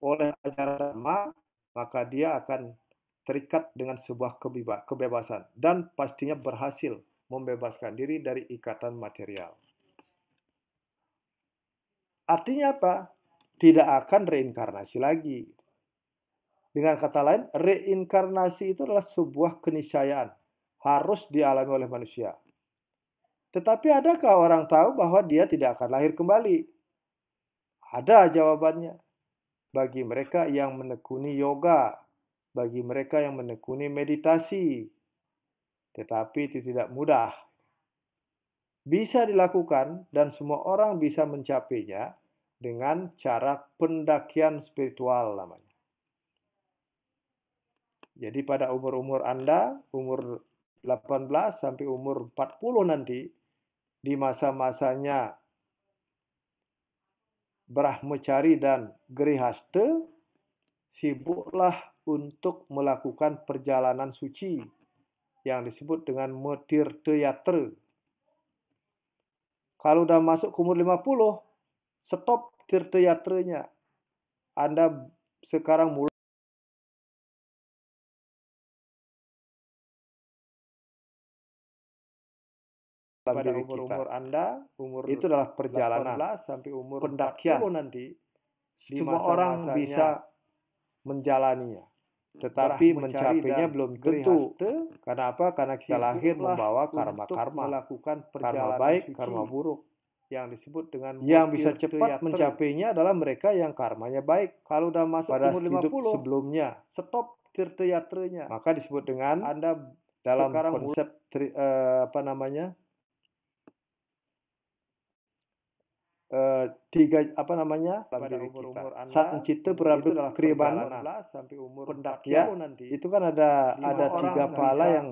oleh ajaran agama, maka dia akan terikat dengan sebuah kebebasan dan pastinya berhasil membebaskan diri dari ikatan material. Artinya apa? Tidak akan reinkarnasi lagi. Dengan kata lain, reinkarnasi itu adalah sebuah keniscayaan. Harus dialami oleh manusia. Tetapi adakah orang tahu bahwa dia tidak akan lahir kembali? Ada jawabannya. Bagi mereka yang menekuni yoga, bagi mereka yang menekuni meditasi, tetapi itu tidak mudah. Bisa dilakukan dan semua orang bisa mencapainya dengan cara pendakian spiritual namanya. Jadi pada umur-umur Anda, umur 18 sampai umur 40 nanti, di masa-masanya Brahmacari dan Grihaste, sibuklah untuk melakukan perjalanan suci yang disebut dengan medir teater. Kalau udah masuk ke umur 50, stop tirta Anda sekarang mulai pada umur-umur Anda, umur itu adalah perjalanan sampai umur pendakian nanti semua orang bisa menjalaninya tetapi mencapainya belum tentu. Karena apa? Karena kita lahir membawa karma-karma, melakukan karma baik, karma buruk yang disebut dengan yang bisa cepat mencapainya adalah mereka yang karmanya baik. Kalau sudah masuk pada umur 50 hidup sebelumnya, stop tirta Maka disebut dengan Anda dalam konsep tri, eh, apa namanya? Eh, tiga apa namanya pada umur umur kita. Anda, saat mencipta berabdu kriban sampai umur pendakia ya, itu kan ada ada tiga pala kan yang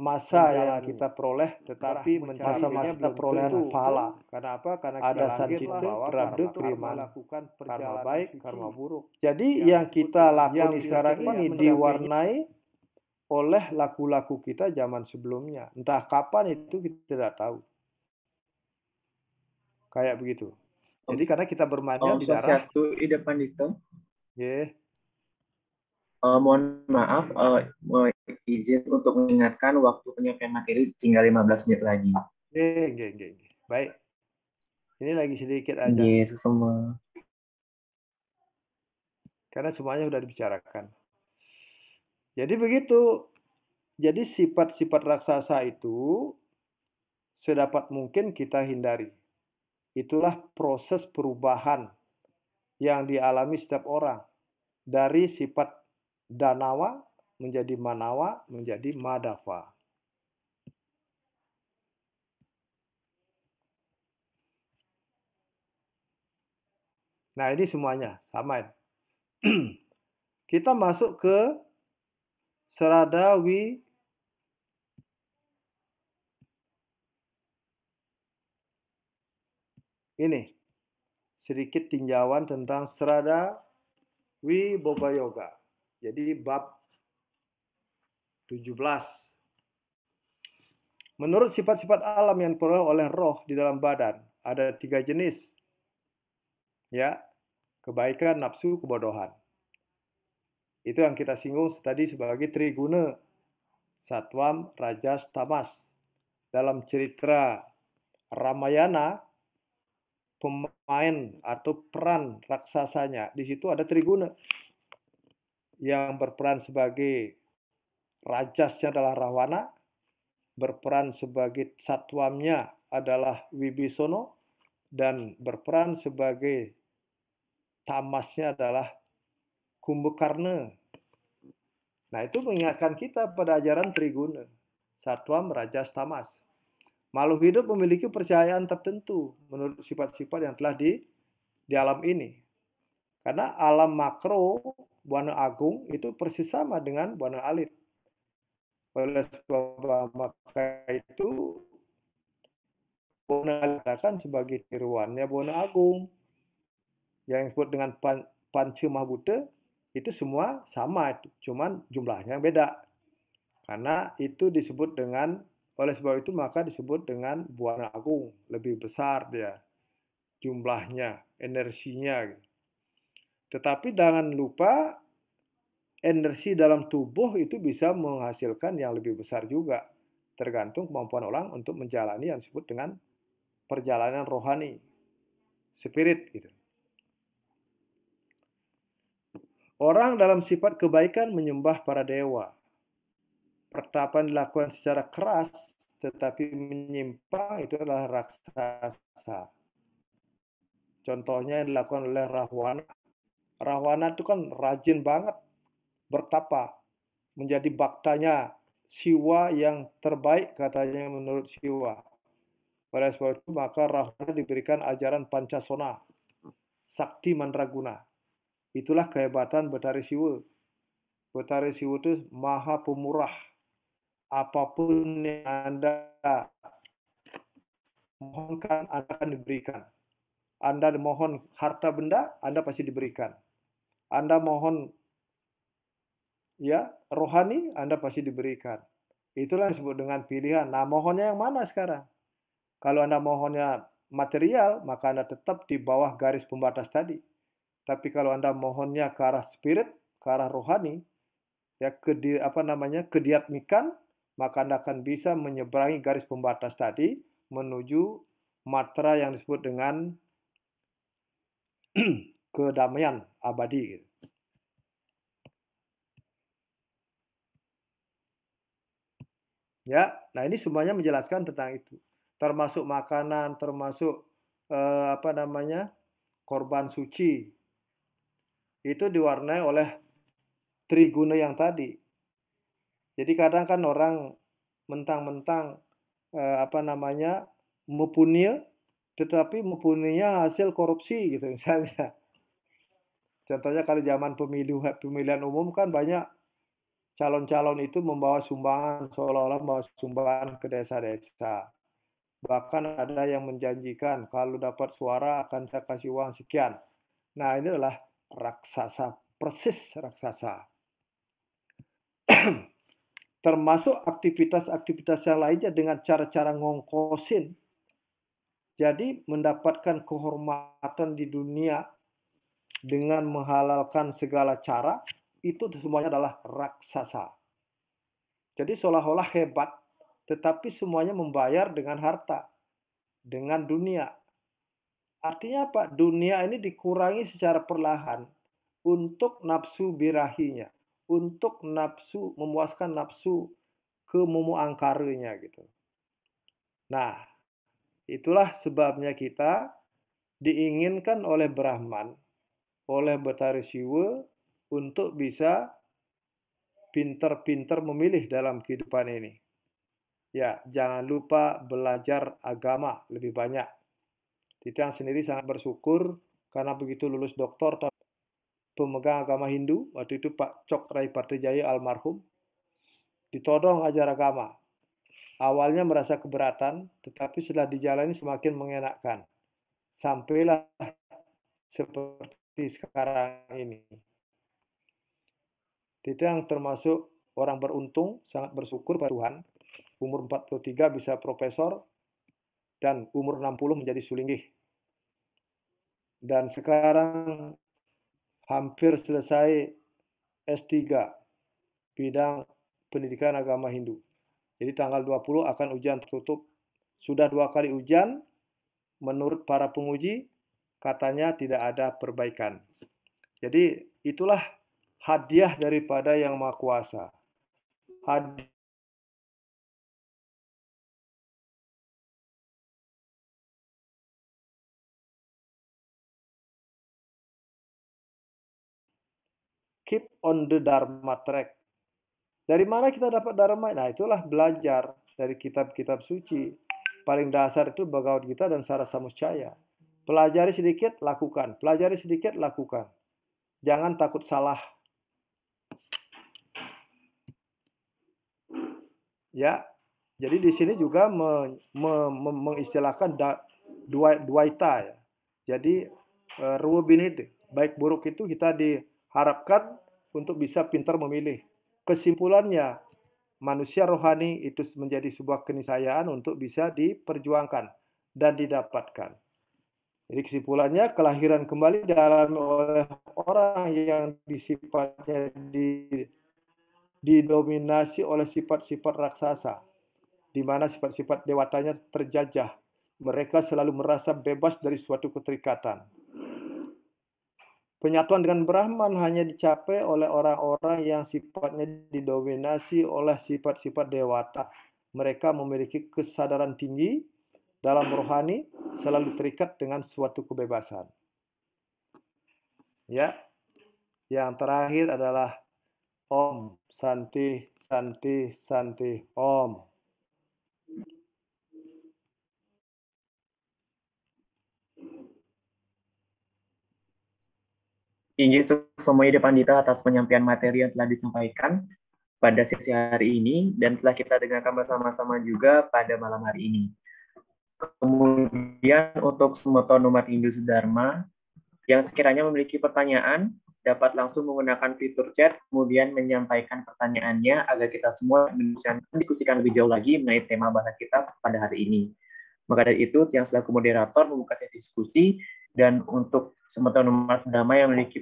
masa yang kita peroleh tetapi masa masa perolehan pala karena apa karena ada sancita berabdu terima lakukan karma baik karma buruk jadi yang, yang kita lakukan sekarang ini diwarnai oleh laku-laku kita zaman sebelumnya entah kapan itu kita tidak tahu kayak begitu jadi karena kita bermainnya oh, di darah. Satu ide eh, pandito. Yeah. Eh, uh, mohon maaf, uh, izin untuk mengingatkan waktu penyampaian materi tinggal 15 menit lagi. Oke, oke, oke. Baik. Ini lagi sedikit aja. Yes, semua. Karena semuanya sudah dibicarakan. Jadi begitu. Jadi sifat-sifat raksasa itu sedapat mungkin kita hindari. Itulah proses perubahan yang dialami setiap orang dari sifat danawa menjadi manawa menjadi madafa. Nah, ini semuanya sama ya. Kita masuk ke serada Ini sedikit tinjauan tentang Serada Wiboga Yoga. Jadi bab 17. Menurut sifat-sifat alam yang diperoleh oleh roh di dalam badan, ada tiga jenis. Ya, kebaikan, nafsu, kebodohan. Itu yang kita singgung tadi sebagai triguna, satwam, rajas, tamas. Dalam cerita Ramayana, pemain atau peran raksasanya. Di situ ada Triguna yang berperan sebagai rajasnya adalah Rawana, berperan sebagai satwamnya adalah Wibisono, dan berperan sebagai tamasnya adalah Kumbukarna. Nah, itu mengingatkan kita pada ajaran Triguna. Satwam, Rajas, Tamas. Makhluk hidup memiliki percayaan tertentu menurut sifat-sifat yang telah di, di alam ini. Karena alam makro Buana Agung itu persis sama dengan Buana Alit. Oleh sebab maka itu Buana akan sebagai tiruannya Buana Agung. Yang disebut dengan Pan, Panci mahbute, itu semua sama, cuman jumlahnya beda. Karena itu disebut dengan oleh sebab itu maka disebut dengan buana agung, lebih besar dia jumlahnya, energinya. Tetapi jangan lupa energi dalam tubuh itu bisa menghasilkan yang lebih besar juga, tergantung kemampuan orang untuk menjalani yang disebut dengan perjalanan rohani, spirit gitu. Orang dalam sifat kebaikan menyembah para dewa. Pertapaan dilakukan secara keras tetapi menyimpang itu adalah raksasa. Contohnya yang dilakukan oleh Rahwana. Rahwana itu kan rajin banget bertapa, menjadi baktanya siwa yang terbaik katanya menurut siwa. Oleh sebab itu maka Rahwana diberikan ajaran Pancasona, Sakti Mandraguna. Itulah kehebatan Betari Siwa. Betari Siwa itu maha pemurah apapun yang Anda mohonkan, Anda akan diberikan. Anda mohon harta benda, Anda pasti diberikan. Anda mohon ya rohani, Anda pasti diberikan. Itulah yang disebut dengan pilihan. Nah, mohonnya yang mana sekarang? Kalau Anda mohonnya material, maka Anda tetap di bawah garis pembatas tadi. Tapi kalau Anda mohonnya ke arah spirit, ke arah rohani, ya ke apa namanya? kediatmikan, maka Anda akan bisa menyeberangi garis pembatas tadi menuju matra yang disebut dengan kedamaian abadi. Ya, nah ini semuanya menjelaskan tentang itu, termasuk makanan, termasuk eh, apa namanya korban suci. Itu diwarnai oleh triguna yang tadi, jadi kadang kan orang mentang-mentang eh, apa namanya mempunyai tetapi mempunyainya hasil korupsi gitu misalnya. Contohnya kalau zaman pemilu pemilihan umum kan banyak calon-calon itu membawa sumbangan seolah-olah membawa sumbangan ke desa-desa. Bahkan ada yang menjanjikan kalau dapat suara akan saya kasih uang sekian. Nah, ini adalah raksasa persis raksasa. termasuk aktivitas-aktivitas yang lainnya dengan cara-cara ngongkosin. Jadi mendapatkan kehormatan di dunia dengan menghalalkan segala cara, itu semuanya adalah raksasa. Jadi seolah-olah hebat, tetapi semuanya membayar dengan harta, dengan dunia. Artinya apa? Dunia ini dikurangi secara perlahan untuk nafsu birahinya untuk nafsu memuaskan nafsu kemumu angkarnya gitu. Nah, itulah sebabnya kita diinginkan oleh Brahman, oleh Batari Siwa untuk bisa pinter-pinter memilih dalam kehidupan ini. Ya, jangan lupa belajar agama lebih banyak. Titiang sendiri sangat bersyukur karena begitu lulus doktor tahun pemegang agama Hindu, waktu itu Pak Cok Rai Partijaya almarhum, ditodong ajar agama. Awalnya merasa keberatan, tetapi setelah dijalani semakin mengenakkan. Sampailah seperti sekarang ini. yang termasuk orang beruntung, sangat bersyukur pada Tuhan. Umur 43 bisa profesor, dan umur 60 menjadi sulingih. Dan sekarang hampir selesai S3 bidang pendidikan agama Hindu. Jadi tanggal 20 akan ujian tertutup. Sudah dua kali ujian, menurut para penguji, katanya tidak ada perbaikan. Jadi itulah hadiah daripada Yang Maha Kuasa. Hadiah keep on the dharma track. Dari mana kita dapat dharma? Nah, itulah belajar dari kitab-kitab suci. Paling dasar itu Bhagavad kita dan Sara Pelajari sedikit, lakukan. Pelajari sedikit, lakukan. Jangan takut salah. Ya, jadi di sini juga me, me, me, mengistilahkan da, dua, ita ya. Jadi uh, eh, itu baik buruk itu kita di harapkan untuk bisa pintar memilih. Kesimpulannya, manusia rohani itu menjadi sebuah keniscayaan untuk bisa diperjuangkan dan didapatkan. Jadi kesimpulannya, kelahiran kembali dalam oleh orang yang disifatnya di, didominasi oleh sifat-sifat raksasa, di mana sifat-sifat dewatanya terjajah. Mereka selalu merasa bebas dari suatu keterikatan Penyatuan dengan Brahman hanya dicapai oleh orang-orang yang sifatnya didominasi oleh sifat-sifat dewata. Mereka memiliki kesadaran tinggi dalam rohani, selalu terikat dengan suatu kebebasan. Ya, yang terakhir adalah Om Santi Santi Santi Om. Inji Sumoyo Pandita atas penyampaian materi yang telah disampaikan pada sesi hari ini dan telah kita dengarkan bersama-sama juga pada malam hari ini. Kemudian untuk semua nomor Hindu Sudarma yang sekiranya memiliki pertanyaan dapat langsung menggunakan fitur chat kemudian menyampaikan pertanyaannya agar kita semua bisa diskusikan lebih jauh lagi mengenai tema bahasa kita pada hari ini. Maka dari itu, yang selaku moderator membuka sesi diskusi dan untuk Sementara teman damai yang memiliki,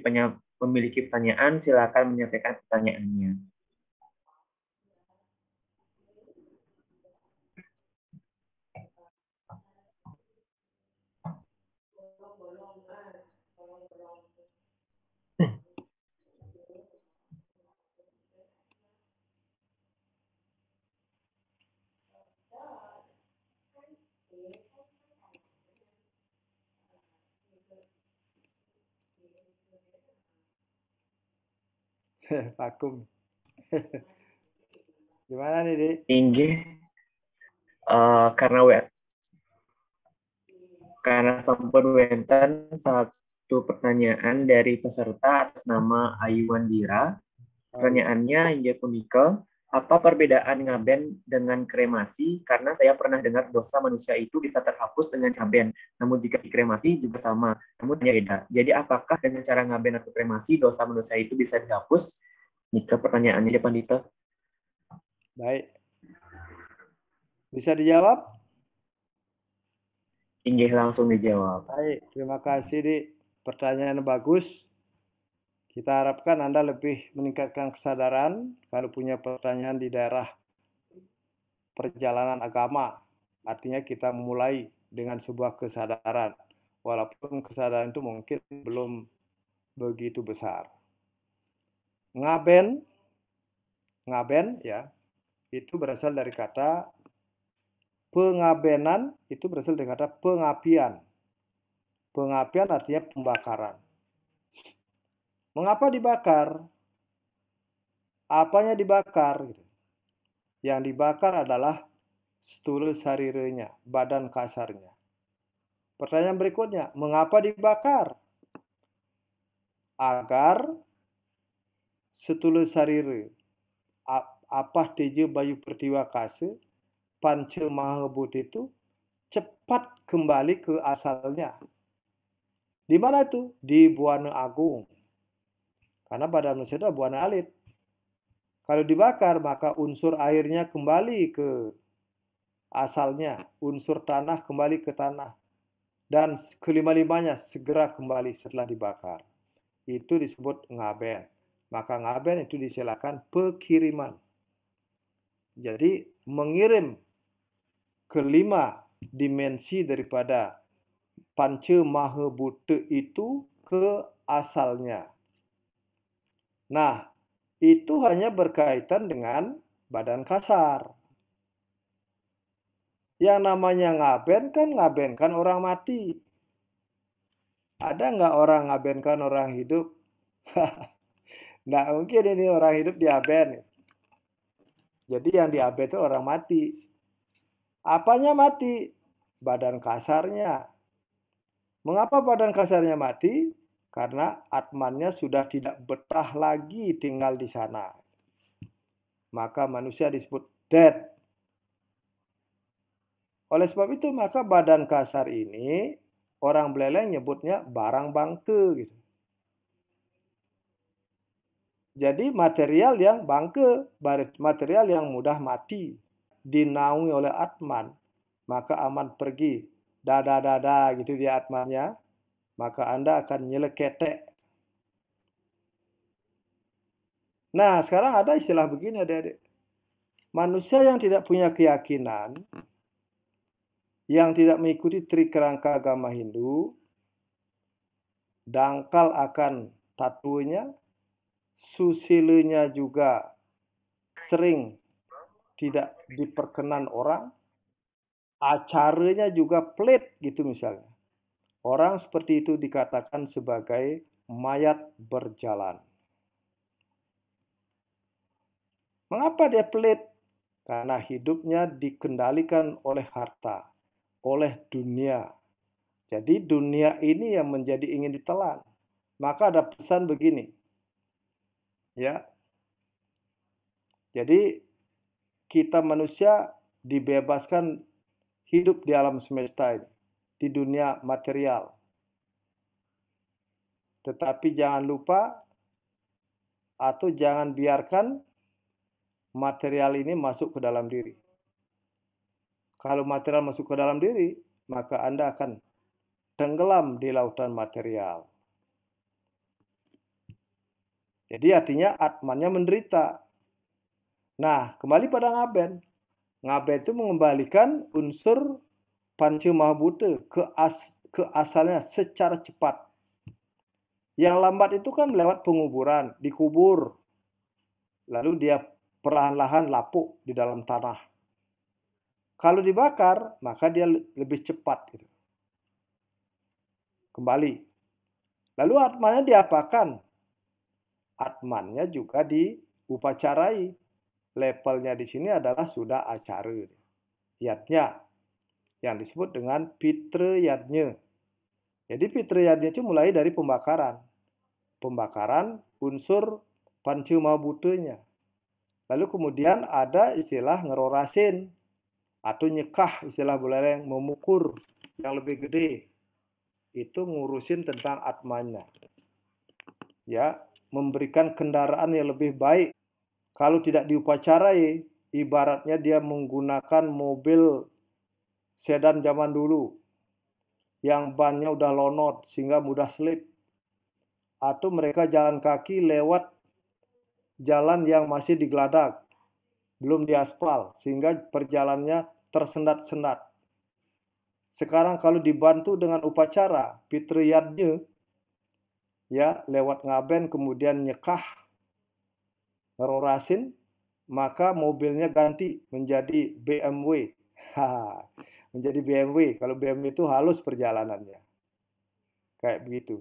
memiliki pertanyaan, silakan menyampaikan pertanyaannya. vakum gimana nih di tinggi uh, karena wet karena sampun wenten satu pertanyaan dari peserta atas nama Ayu Wandira. Pertanyaannya inggih punika apa perbedaan ngaben dengan kremasi? Karena saya pernah dengar dosa manusia itu bisa terhapus dengan ngaben. Namun jika dikremasi juga sama, namun hanya beda. Jadi apakah dengan cara ngaben atau kremasi dosa manusia itu bisa dihapus? Nika pertanyaannya ya Pandita. Baik. Bisa dijawab? Ingin langsung dijawab. Baik, terima kasih di pertanyaan bagus. Kita harapkan Anda lebih meningkatkan kesadaran kalau punya pertanyaan di daerah perjalanan agama. Artinya kita mulai dengan sebuah kesadaran. Walaupun kesadaran itu mungkin belum begitu besar. Ngaben, ngaben ya, itu berasal dari kata pengabenan, itu berasal dari kata pengapian. Pengapian artinya pembakaran. Mengapa dibakar? Apanya dibakar? Yang dibakar adalah stul sarirenya, badan kasarnya. Pertanyaan berikutnya, mengapa dibakar? Agar setulus sarire apa teje bayu pertiwa kase pancel mahabut itu cepat kembali ke asalnya. Di mana itu? Di Buana Agung. Karena pada manusia itu abu analit. Kalau dibakar, maka unsur airnya kembali ke asalnya. Unsur tanah kembali ke tanah. Dan kelima-limanya segera kembali setelah dibakar. Itu disebut ngaben. Maka ngaben itu disilakan pekiriman. Jadi mengirim kelima dimensi daripada panca maha buta itu ke asalnya Nah, itu hanya berkaitan dengan badan kasar. Yang namanya ngaben kan ngabenkan orang mati. Ada nggak orang ngabenkan orang hidup? Nggak mungkin ini orang hidup diaben. Jadi yang diaben itu orang mati. Apanya mati? Badan kasarnya. Mengapa badan kasarnya mati? karena atmannya sudah tidak betah lagi tinggal di sana. Maka manusia disebut dead. Oleh sebab itu maka badan kasar ini orang Beleleng nyebutnya barang bangke gitu. Jadi material yang bangke, material yang mudah mati, dinaungi oleh atman, maka aman pergi. Dada-dada gitu dia atmannya, maka Anda akan nyeleketek. Nah, sekarang ada istilah begini, adik-adik. Manusia yang tidak punya keyakinan, yang tidak mengikuti trik kerangka agama Hindu, dangkal akan tatunya, susilenya juga sering tidak diperkenan orang, acaranya juga pelit gitu misalnya. Orang seperti itu dikatakan sebagai mayat berjalan. Mengapa dia pelit? Karena hidupnya dikendalikan oleh harta, oleh dunia. Jadi dunia ini yang menjadi ingin ditelan. Maka ada pesan begini. Ya. Jadi kita manusia dibebaskan hidup di alam semesta ini di dunia material. Tetapi jangan lupa atau jangan biarkan material ini masuk ke dalam diri. Kalau material masuk ke dalam diri, maka Anda akan tenggelam di lautan material. Jadi artinya atmannya menderita. Nah, kembali pada ngaben. Ngaben itu mengembalikan unsur panca as ke keasalnya secara cepat. Yang lambat itu kan lewat penguburan, dikubur. Lalu dia perlahan-lahan lapuk di dalam tanah. Kalau dibakar, maka dia lebih cepat. Gitu. Kembali. Lalu atmanya diapakan? Atmannya juga diupacarai. Levelnya di sini adalah sudah acara. Yatnya, yang disebut dengan Pitreyadnya. Jadi Pitreyadnya itu mulai dari pembakaran. Pembakaran unsur pancuma butenya. Lalu kemudian ada istilah ngerorasin atau nyekah istilah yang memukur yang lebih gede itu ngurusin tentang atmanya. Ya, memberikan kendaraan yang lebih baik. Kalau tidak diupacarai, ibaratnya dia menggunakan mobil sedan zaman dulu yang bannya udah lonot sehingga mudah slip atau mereka jalan kaki lewat jalan yang masih digeladak belum diaspal sehingga perjalannya tersendat-sendat sekarang kalau dibantu dengan upacara fitriyatnya ya lewat ngaben kemudian nyekah rorasin maka mobilnya ganti menjadi BMW. Ha, menjadi BMW. Kalau BMW itu halus perjalanannya. Kayak begitu.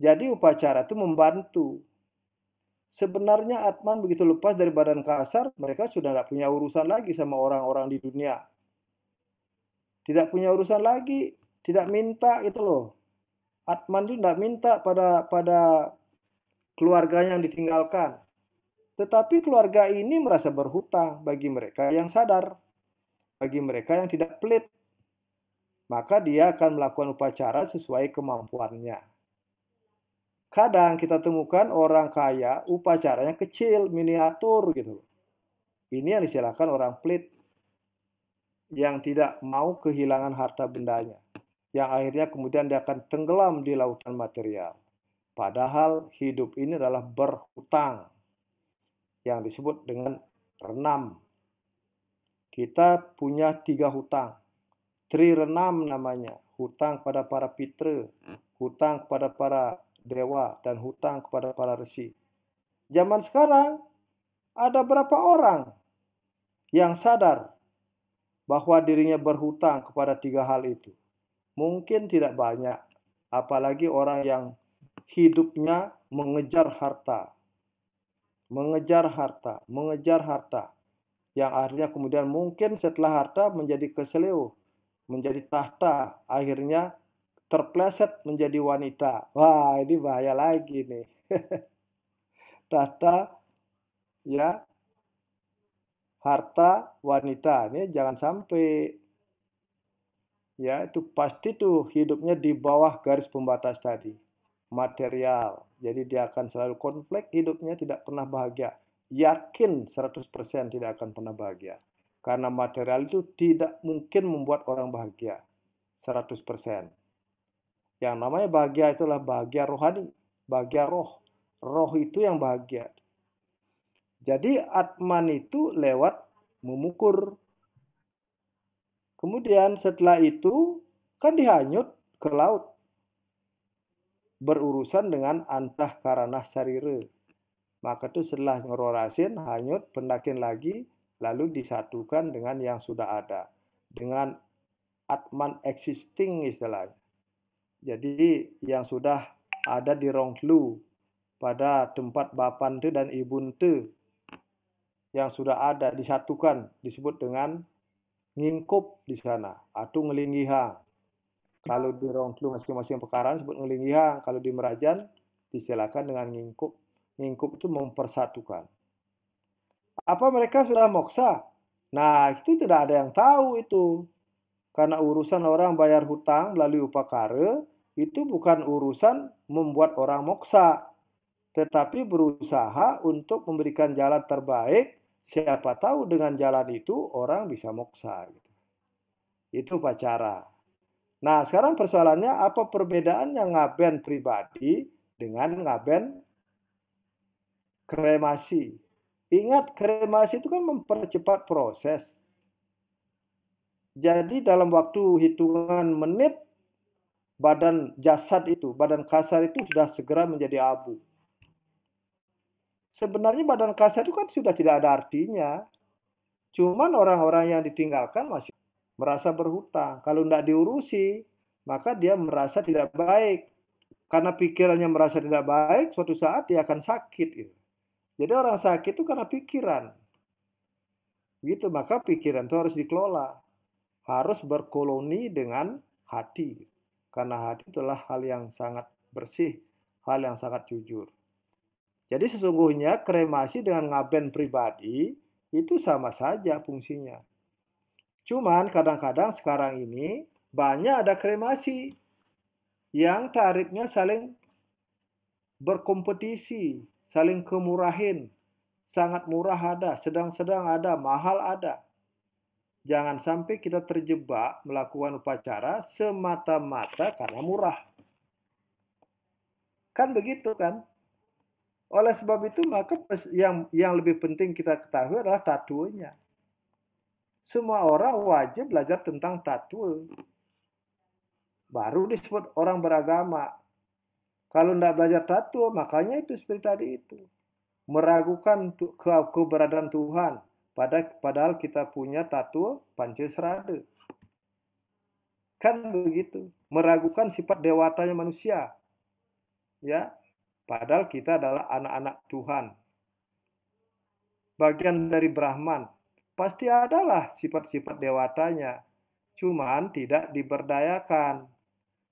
Jadi upacara itu membantu. Sebenarnya Atman begitu lepas dari badan kasar, mereka sudah tidak punya urusan lagi sama orang-orang di dunia. Tidak punya urusan lagi, tidak minta gitu loh. Atman itu tidak minta pada pada keluarganya yang ditinggalkan. Tetapi keluarga ini merasa berhutang bagi mereka yang sadar, bagi mereka yang tidak pelit maka dia akan melakukan upacara sesuai kemampuannya. Kadang kita temukan orang kaya upacaranya kecil, miniatur gitu. Ini yang disilakan orang pelit yang tidak mau kehilangan harta bendanya, yang akhirnya kemudian dia akan tenggelam di lautan material. Padahal hidup ini adalah berhutang yang disebut dengan renam. Kita punya tiga hutang. Tri Renam namanya, hutang kepada para pitre, hutang kepada para dewa, dan hutang kepada para resi. Zaman sekarang, ada berapa orang yang sadar bahwa dirinya berhutang kepada tiga hal itu? Mungkin tidak banyak, apalagi orang yang hidupnya mengejar harta. Mengejar harta, mengejar harta. Yang akhirnya kemudian mungkin setelah harta menjadi keseleo menjadi tahta, akhirnya terpleset menjadi wanita. Wah, ini bahaya lagi nih. tahta ya harta wanita ini jangan sampai ya itu pasti tuh hidupnya di bawah garis pembatas tadi material jadi dia akan selalu konflik hidupnya tidak pernah bahagia yakin 100% tidak akan pernah bahagia karena material itu tidak mungkin membuat orang bahagia 100%. Yang namanya bahagia itulah bahagia rohani, bahagia roh. Roh itu yang bahagia. Jadi atman itu lewat memukur. Kemudian setelah itu kan dihanyut ke laut. Berurusan dengan antah karanah sarire. Maka itu setelah ngororasin, hanyut, pendakin lagi, lalu disatukan dengan yang sudah ada dengan atman existing istilahnya. Jadi yang sudah ada di Rongklu pada tempat Bapante dan Ibunte yang sudah ada disatukan disebut dengan ngingkup di sana atau ngelingiha. Kalau di Rongklu masing-masing pekaran disebut ngelingiha, kalau di Merajan disilakan dengan ngingkup. Ngingkup itu mempersatukan. Apa mereka sudah moksa? Nah, itu tidak ada yang tahu itu. Karena urusan orang bayar hutang melalui upakara, itu bukan urusan membuat orang moksa. Tetapi berusaha untuk memberikan jalan terbaik, siapa tahu dengan jalan itu orang bisa moksa. Gitu. Itu pacara. Nah, sekarang persoalannya apa perbedaannya ngaben pribadi dengan ngaben kremasi? Ingat kremasi itu kan mempercepat proses. Jadi dalam waktu hitungan menit badan jasad itu, badan kasar itu sudah segera menjadi abu. Sebenarnya badan kasar itu kan sudah tidak ada artinya. Cuman orang-orang yang ditinggalkan masih merasa berhutang. Kalau tidak diurusi, maka dia merasa tidak baik. Karena pikirannya merasa tidak baik, suatu saat dia akan sakit. Gitu. Jadi orang sakit itu karena pikiran. Gitu, maka pikiran itu harus dikelola. Harus berkoloni dengan hati. Karena hati itulah hal yang sangat bersih, hal yang sangat jujur. Jadi sesungguhnya kremasi dengan ngaben pribadi itu sama saja fungsinya. Cuman kadang-kadang sekarang ini banyak ada kremasi yang tarifnya saling berkompetisi saling kemurahin. Sangat murah ada, sedang-sedang ada, mahal ada. Jangan sampai kita terjebak melakukan upacara semata-mata karena murah. Kan begitu kan? Oleh sebab itu maka yang yang lebih penting kita ketahui adalah tatuenya. Semua orang wajib belajar tentang tatu. Baru disebut orang beragama. Kalau tidak belajar tato, makanya itu seperti tadi itu. Meragukan ke keberadaan Tuhan. Padahal kita punya tato Pancasrada. Kan begitu. Meragukan sifat dewatanya manusia. Ya, Padahal kita adalah anak-anak Tuhan. Bagian dari Brahman. Pasti adalah sifat-sifat dewatanya. Cuman tidak diberdayakan.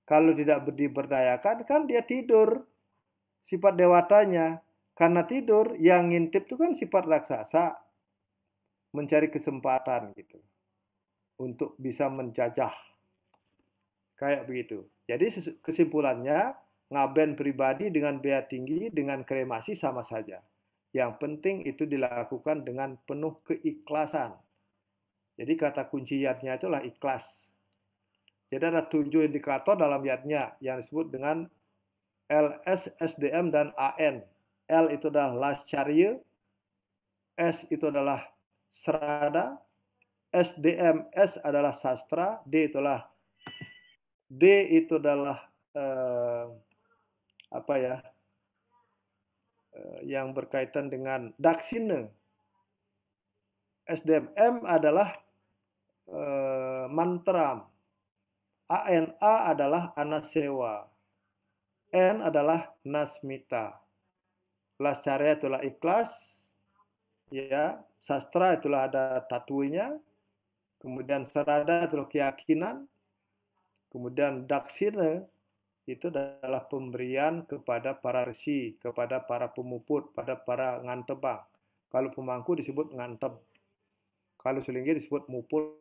Kalau tidak diberdayakan kan dia tidur. Sifat dewatanya. Karena tidur yang ngintip itu kan sifat raksasa. Mencari kesempatan gitu. Untuk bisa menjajah. Kayak begitu. Jadi kesimpulannya ngaben pribadi dengan bea tinggi dengan kremasi sama saja. Yang penting itu dilakukan dengan penuh keikhlasan. Jadi kata kuncinya itulah ikhlas. Jadi ada tujuh indikator dalam yatnya yang disebut dengan LS, SDM, dan AN. L itu adalah Last lascarya, S itu adalah serada, SDM, S adalah sastra, D itu adalah D itu adalah eh, apa ya eh, yang berkaitan dengan daksine. SDM M adalah eh, mantra, ANA adalah anasewa. N adalah nasmita. Lascarya itulah ikhlas. Ya, sastra itulah ada tatuinya. Kemudian serada itulah keyakinan. Kemudian daksina itu adalah pemberian kepada para resi, kepada para pemuput, pada para ngantebang. Kalau pemangku disebut ngantem. Kalau selinggi disebut mupul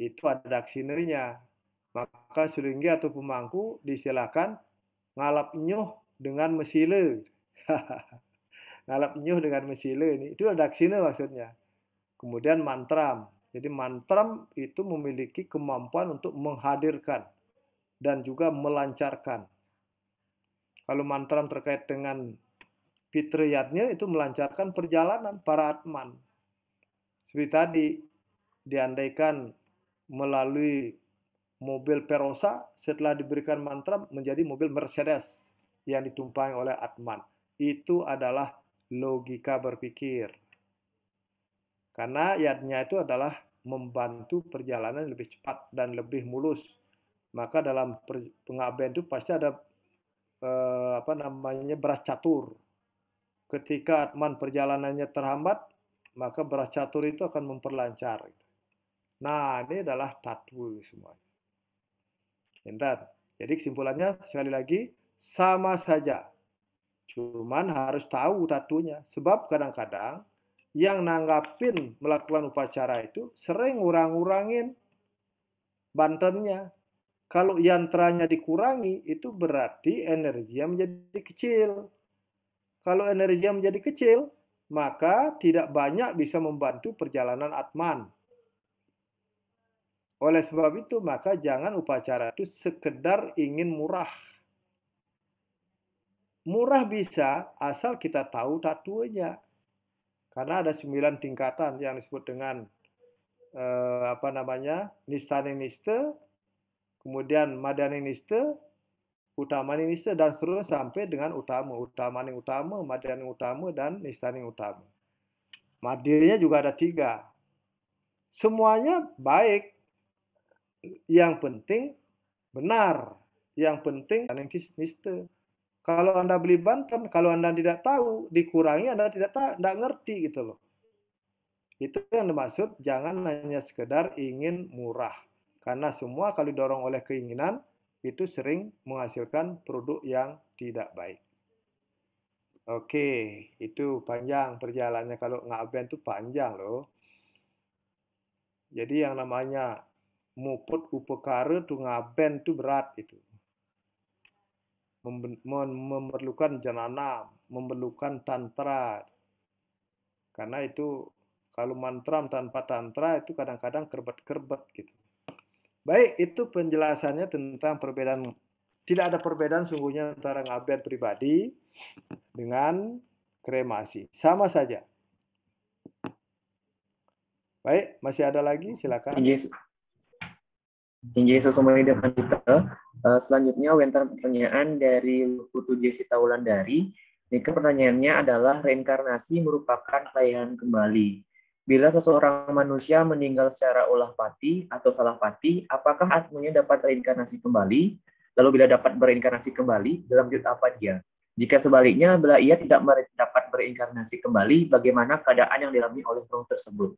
itu ada aksinernya. Maka seringgi atau pemangku disilakan ngalap nyoh dengan mesile. ngalap nyoh dengan mesile ini. Itu ada aksine maksudnya. Kemudian mantram. Jadi mantram itu memiliki kemampuan untuk menghadirkan dan juga melancarkan. Kalau mantram terkait dengan fitriyatnya itu melancarkan perjalanan para atman. Seperti tadi, diandaikan melalui mobil Perosa setelah diberikan mantra menjadi mobil Mercedes yang ditumpangi oleh Atman. Itu adalah logika berpikir. Karena yatnya itu adalah membantu perjalanan lebih cepat dan lebih mulus. Maka dalam pengabdian itu pasti ada eh, apa namanya beras catur. Ketika atman perjalanannya terhambat, maka beras catur itu akan memperlancar. Nah, ini adalah tatwa semuanya. Bentar. Jadi kesimpulannya sekali lagi sama saja. Cuman harus tahu tatunya. Sebab kadang-kadang yang nanggapin melakukan upacara itu sering ngurang-ngurangin bantennya. Kalau yantranya dikurangi, itu berarti energi yang menjadi kecil. Kalau energi yang menjadi kecil, maka tidak banyak bisa membantu perjalanan atman oleh sebab itu, maka jangan upacara itu sekedar ingin murah. Murah bisa asal kita tahu tatuanya. Karena ada sembilan tingkatan yang disebut dengan eh, apa namanya niste, kemudian madani utamani niste, dan seterusnya sampai dengan utama. Utamani utama, madani utama, dan nista utama. Madirnya juga ada tiga. Semuanya baik, yang penting benar. Yang penting mister. Kalau Anda beli Banten, kalau Anda tidak tahu, dikurangi Anda tidak tahu, tidak ngerti gitu loh. Itu yang dimaksud jangan hanya sekedar ingin murah. Karena semua kalau didorong oleh keinginan, itu sering menghasilkan produk yang tidak baik. Oke, itu panjang perjalanannya kalau ngaben itu panjang loh. Jadi yang namanya muput upekara tu ngaben tu berat itu. memerlukan janana, memerlukan tantra. Karena itu kalau mantra tanpa tantra itu kadang-kadang kerbet-kerbet gitu. Baik, itu penjelasannya tentang perbedaan tidak ada perbedaan sungguhnya antara ngaben pribadi dengan kremasi. Sama saja. Baik, masih ada lagi? Silakan. Yes. Iya, yang jadi sesungguhnya dengan kita. Uh, eh, selanjutnya wentar pertanyaan dari Putu Jessita Wulandari. Ini kan pertanyaannya adalah reinkarnasi merupakan kelahiran kembali. Bila seseorang manusia meninggal secara olah pati atau salah pati, apakah asmunya dapat reinkarnasi kembali? Lalu bila dapat bereinkarnasi kembali, dalam wujud apa dia? Jika sebaliknya, bila ia tidak dapat bereinkarnasi kembali, bagaimana keadaan yang dialami oleh roh tersebut?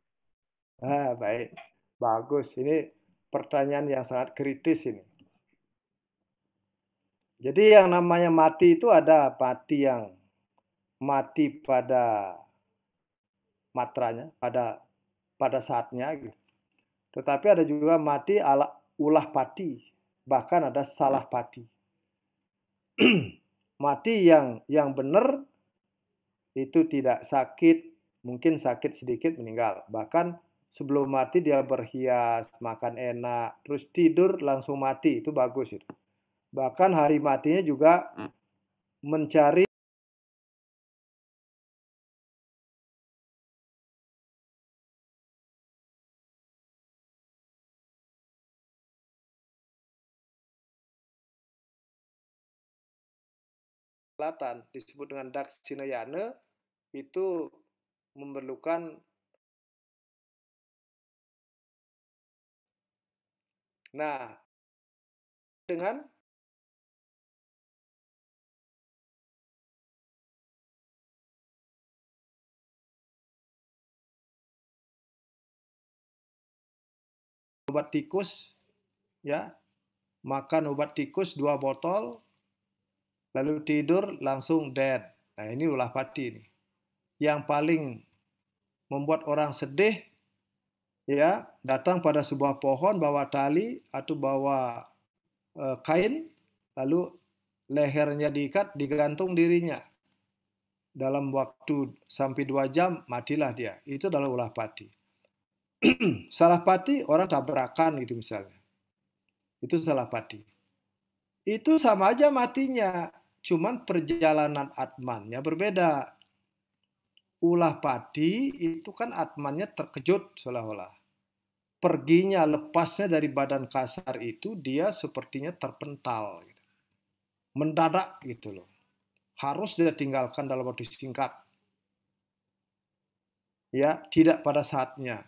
Ah, baik. Bagus. Ini pertanyaan yang sangat kritis ini. Jadi yang namanya mati itu ada mati yang mati pada matranya, pada pada saatnya gitu. Tetapi ada juga mati ala ulah pati, bahkan ada salah pati. mati yang yang benar itu tidak sakit, mungkin sakit sedikit meninggal. Bahkan sebelum mati dia berhias, makan enak, terus tidur langsung mati, itu bagus itu. Bahkan hari matinya juga mencari selatan disebut dengan Daksinayana itu memerlukan Nah, dengan obat tikus ya makan obat tikus dua botol lalu tidur langsung dead nah ini ulah pati ini yang paling membuat orang sedih ya datang pada sebuah pohon bawa tali atau bawa e, kain lalu lehernya diikat digantung dirinya dalam waktu sampai dua jam matilah dia itu adalah ulah pati salah pati orang tabrakan gitu misalnya itu salah pati itu sama aja matinya cuman perjalanan atmannya berbeda ulah pati itu kan atmannya terkejut seolah-olah perginya lepasnya dari badan kasar itu dia sepertinya terpental gitu. mendadak gitu loh harus dia tinggalkan dalam waktu singkat ya tidak pada saatnya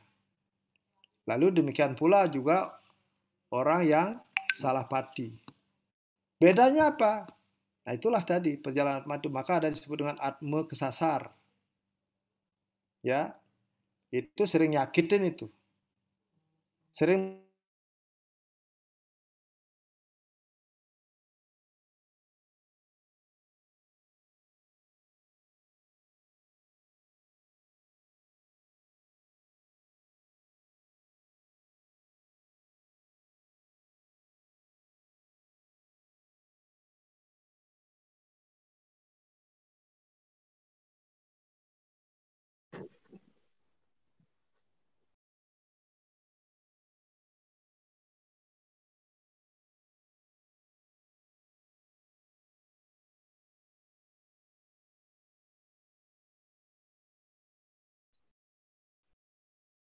lalu demikian pula juga orang yang salah pati bedanya apa nah itulah tadi perjalanan atma maka ada disebut dengan atma kesasar ya itu sering nyakitin itu sering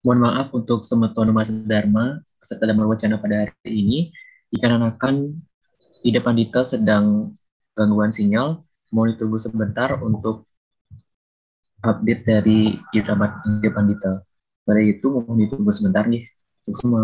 Mohon maaf untuk semua Tono Mas Dharma peserta dalam Wacana pada hari ini dikarenakan di depan Dita sedang gangguan sinyal. Mohon ditunggu sebentar untuk update dari Ida depan Dita. Pada itu mohon ditunggu sebentar nih. Untuk semua.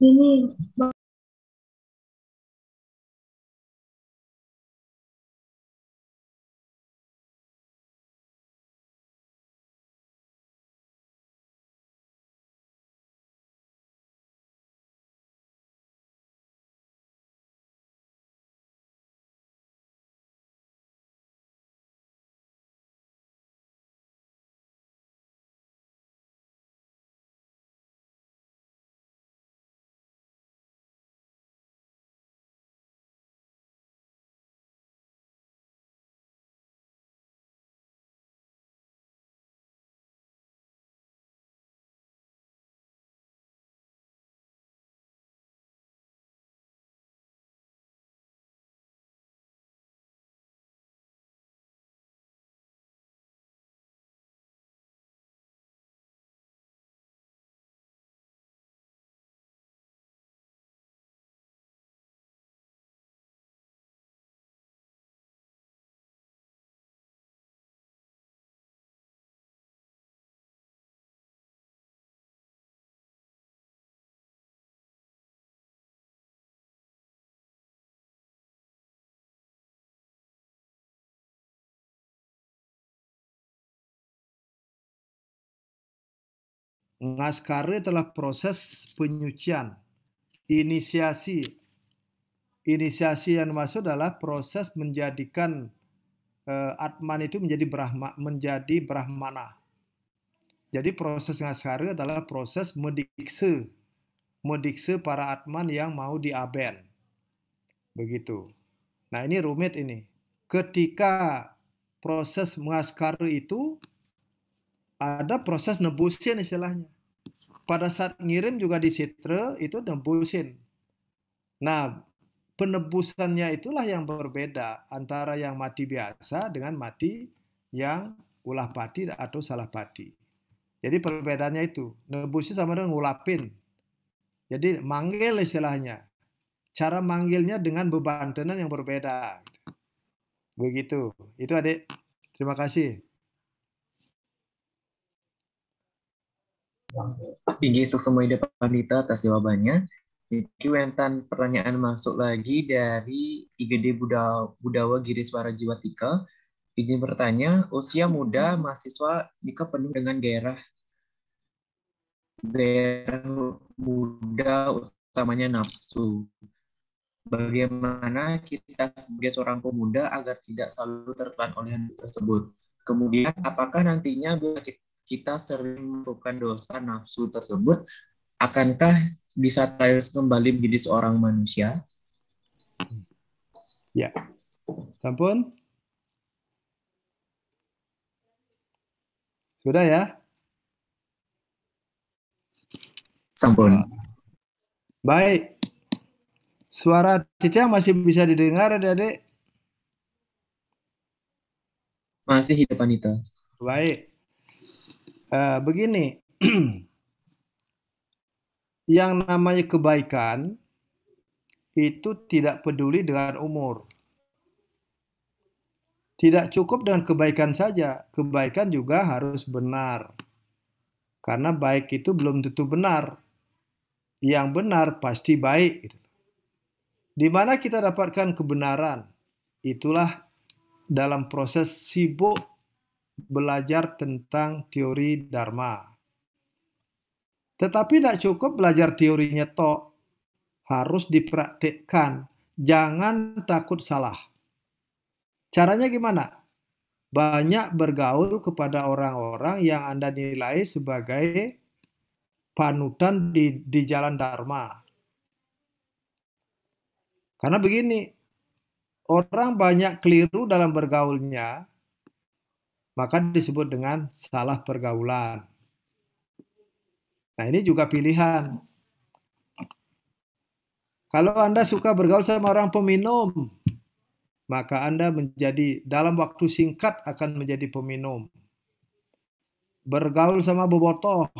ừ. Ngaskari adalah proses penyucian, inisiasi. Inisiasi yang maksud adalah proses menjadikan uh, Atman itu menjadi Brahma, menjadi Brahmana. Jadi proses ngaskari adalah proses medikse, medikse para Atman yang mau diaben. Begitu. Nah ini rumit ini. Ketika proses ngaskare itu ada proses nebusin istilahnya. Pada saat ngirim juga di Sitre itu nebusin. Nah, penebusannya itulah yang berbeda antara yang mati biasa dengan mati yang ulah padi atau salah padi. Jadi perbedaannya itu, nebusin sama dengan ngulapin. Jadi manggil istilahnya. Cara manggilnya dengan beban tenan yang berbeda. Begitu. Itu adik. Terima kasih. semua Suksemoy Pandita atas jawabannya. Wentan pertanyaan masuk lagi dari IGD Budawa, Budawa Giriswara Jiwatika. Izin bertanya, usia muda mahasiswa jika penuh dengan gairah gairah muda utamanya nafsu. Bagaimana kita sebagai seorang pemuda agar tidak selalu tertelan oleh hal tersebut? Kemudian, apakah nantinya bila kita kita sering melakukan dosa nafsu tersebut, akankah bisa terus kembali menjadi seorang manusia? Ya. Sampun? Sudah ya? Sampun. Baik. Suara Cica masih bisa didengar, adik-adik? Masih hidup Anita. Baik. Eh, begini, yang namanya kebaikan itu tidak peduli dengan umur. Tidak cukup dengan kebaikan saja, kebaikan juga harus benar. Karena baik itu belum tentu benar. Yang benar pasti baik. Gitu. Di mana kita dapatkan kebenaran? Itulah dalam proses sibuk belajar tentang teori Dharma. Tetapi tidak cukup belajar teorinya tok, harus dipraktikkan. Jangan takut salah. Caranya gimana? Banyak bergaul kepada orang-orang yang Anda nilai sebagai panutan di, di jalan Dharma. Karena begini, orang banyak keliru dalam bergaulnya maka disebut dengan salah pergaulan. Nah, ini juga pilihan. Kalau Anda suka bergaul sama orang peminum, maka Anda menjadi dalam waktu singkat akan menjadi peminum. Bergaul sama bobotoh,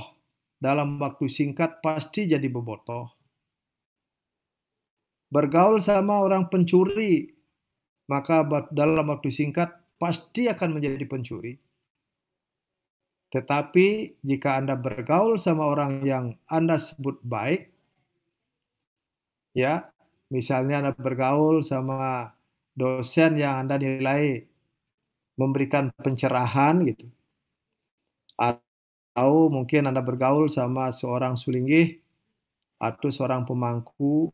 dalam waktu singkat pasti jadi bobotoh. Bergaul sama orang pencuri, maka dalam waktu singkat pasti akan menjadi pencuri. Tetapi jika Anda bergaul sama orang yang Anda sebut baik, ya, misalnya Anda bergaul sama dosen yang Anda nilai memberikan pencerahan gitu. Atau mungkin Anda bergaul sama seorang sulinggih atau seorang pemangku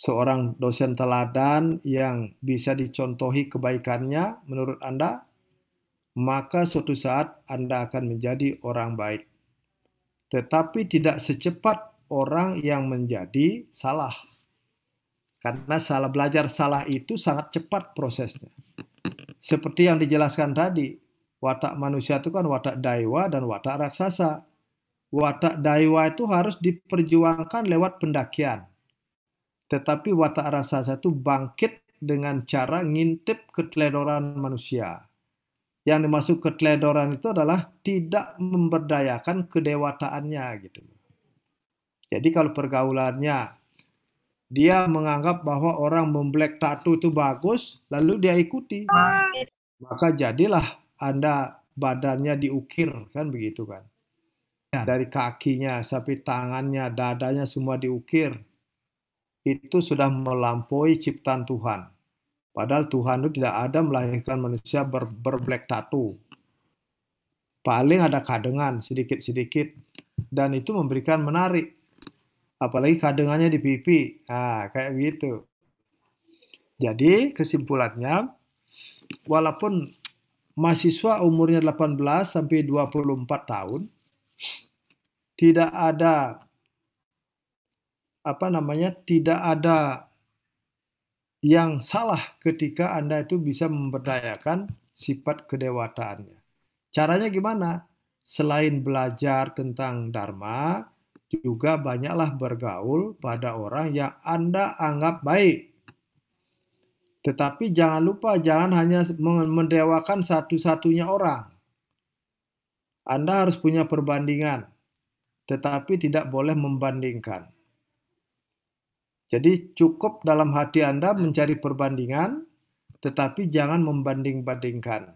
seorang dosen teladan yang bisa dicontohi kebaikannya menurut Anda, maka suatu saat Anda akan menjadi orang baik. Tetapi tidak secepat orang yang menjadi salah. Karena salah belajar salah itu sangat cepat prosesnya. Seperti yang dijelaskan tadi, watak manusia itu kan watak daiwa dan watak raksasa. Watak daiwa itu harus diperjuangkan lewat pendakian tetapi watak raksasa itu bangkit dengan cara ngintip keteledoran manusia. Yang dimaksud keteledoran itu adalah tidak memberdayakan kedewataannya gitu. Jadi kalau pergaulannya dia menganggap bahwa orang memblek tato itu bagus, lalu dia ikuti. Maka jadilah Anda badannya diukir, kan begitu kan. Ya, dari kakinya, sampai tangannya, dadanya semua diukir itu sudah melampaui ciptaan Tuhan. Padahal Tuhan itu tidak ada melahirkan manusia ber, berblack tattoo. Paling ada kadengan sedikit-sedikit. Dan itu memberikan menarik. Apalagi kadengannya di pipi. Nah, kayak gitu. Jadi kesimpulannya, walaupun mahasiswa umurnya 18 sampai 24 tahun, tidak ada apa namanya tidak ada yang salah ketika Anda itu bisa memberdayakan sifat kedewataannya. Caranya gimana? Selain belajar tentang dharma, juga banyaklah bergaul pada orang yang Anda anggap baik. Tetapi jangan lupa, jangan hanya mendewakan satu-satunya orang. Anda harus punya perbandingan, tetapi tidak boleh membandingkan. Jadi cukup dalam hati Anda mencari perbandingan, tetapi jangan membanding-bandingkan.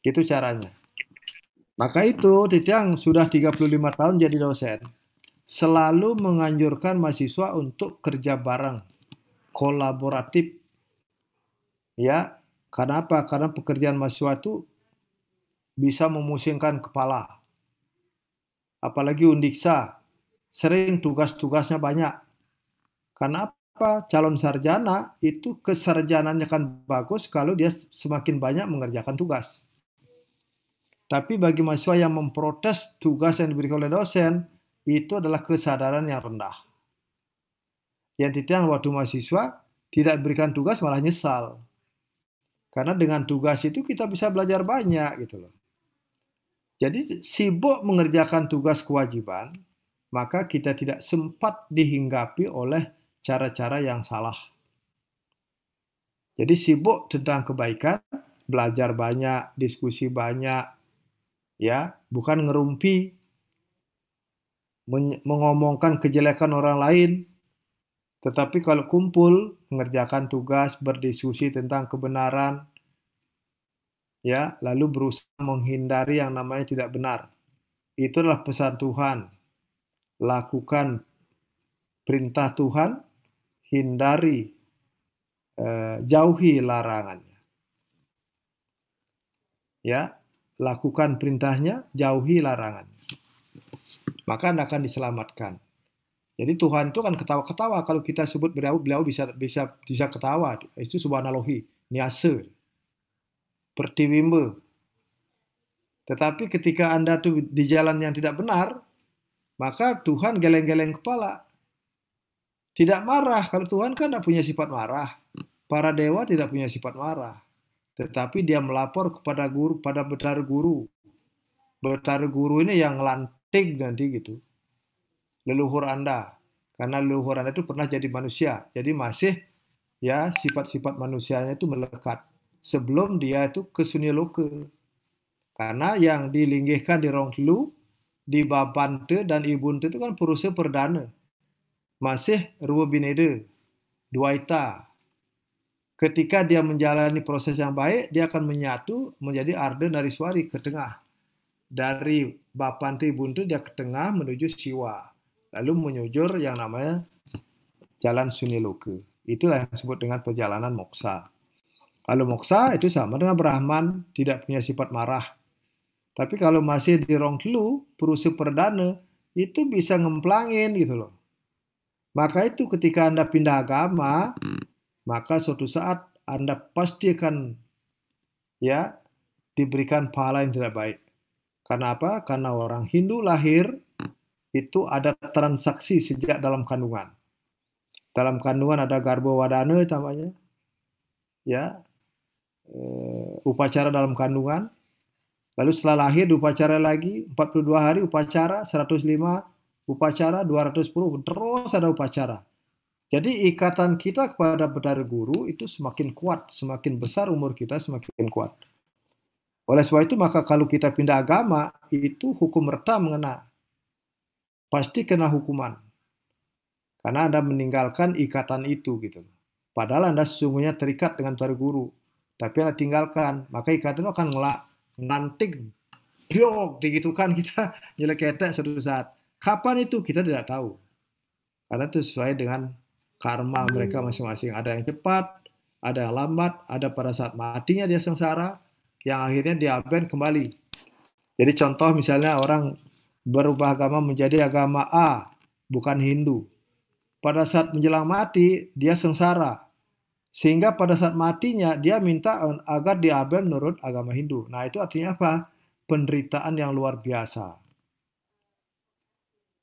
Itu caranya. Maka itu, Titiang sudah 35 tahun jadi dosen. Selalu menganjurkan mahasiswa untuk kerja bareng, kolaboratif. Ya, karena apa? Karena pekerjaan mahasiswa itu bisa memusingkan kepala. Apalagi undiksa, sering tugas-tugasnya banyak karena apa? Calon sarjana itu kesarjananya akan bagus kalau dia semakin banyak mengerjakan tugas. Tapi bagi mahasiswa yang memprotes tugas yang diberikan oleh dosen, itu adalah kesadaran yang rendah. Yang tidak waktu mahasiswa tidak diberikan tugas malah nyesal. Karena dengan tugas itu kita bisa belajar banyak gitu loh. Jadi sibuk mengerjakan tugas kewajiban, maka kita tidak sempat dihinggapi oleh cara-cara yang salah. Jadi sibuk tentang kebaikan, belajar banyak, diskusi banyak, ya, bukan ngerumpi, mengomongkan kejelekan orang lain, tetapi kalau kumpul, mengerjakan tugas, berdiskusi tentang kebenaran, ya, lalu berusaha menghindari yang namanya tidak benar. Itulah pesan Tuhan. Lakukan perintah Tuhan, hindari, eh, jauhi larangannya. Ya, lakukan perintahnya, jauhi larangannya. Maka Anda akan diselamatkan. Jadi Tuhan itu kan ketawa-ketawa kalau kita sebut beliau beliau bisa bisa bisa ketawa. Itu sebuah analogi, niase. Pertiwimbe. Tetapi ketika Anda tuh di jalan yang tidak benar, maka Tuhan geleng-geleng kepala. Tidak marah, kalau Tuhan kan tidak punya sifat marah. Para dewa tidak punya sifat marah. Tetapi dia melapor kepada guru, pada betar guru. Betar guru ini yang lantik nanti gitu. Leluhur Anda. Karena leluhur Anda itu pernah jadi manusia. Jadi masih ya sifat-sifat manusianya itu melekat sebelum dia itu ke luka. Karena yang dilinggihkan di Ronglu, di bapante dan Ibunte itu kan perusahaan perdana masih Ruwabinede, Dwaita. Ketika dia menjalani proses yang baik, dia akan menyatu menjadi Arde Nariswari ke tengah. Dari Bapanti Buntu dia ke tengah menuju Siwa. Lalu menyujur yang namanya Jalan Suniloke. Itulah yang disebut dengan perjalanan moksa. Kalau moksa itu sama dengan Brahman, tidak punya sifat marah. Tapi kalau masih di Rongklu, perusuh perdana, itu bisa ngemplangin gitu loh. Maka itu ketika Anda pindah agama, hmm. maka suatu saat Anda pasti akan ya diberikan pahala yang tidak baik. Karena apa? Karena orang Hindu lahir hmm. itu ada transaksi sejak dalam kandungan. Dalam kandungan ada garbo wadana namanya. Ya. Uh, upacara dalam kandungan. Lalu setelah lahir upacara lagi 42 hari upacara 105 upacara 210 terus ada upacara. Jadi ikatan kita kepada pedara guru itu semakin kuat, semakin besar umur kita semakin kuat. Oleh sebab itu maka kalau kita pindah agama itu hukum merta mengena. Pasti kena hukuman. Karena Anda meninggalkan ikatan itu gitu. Padahal Anda sesungguhnya terikat dengan pedara guru. Tapi Anda tinggalkan, maka ikatan itu akan ngelak, nanti biok, digitukan kita nyelek satu saat. Kapan itu kita tidak tahu. Karena itu sesuai dengan karma mereka hmm. masing-masing. Ada yang cepat, ada yang lambat, ada pada saat matinya dia sengsara, yang akhirnya diabaikan kembali. Jadi contoh misalnya orang berubah agama menjadi agama A, bukan Hindu. Pada saat menjelang mati, dia sengsara. Sehingga pada saat matinya, dia minta agar diabaikan menurut agama Hindu. Nah, itu artinya apa? Penderitaan yang luar biasa.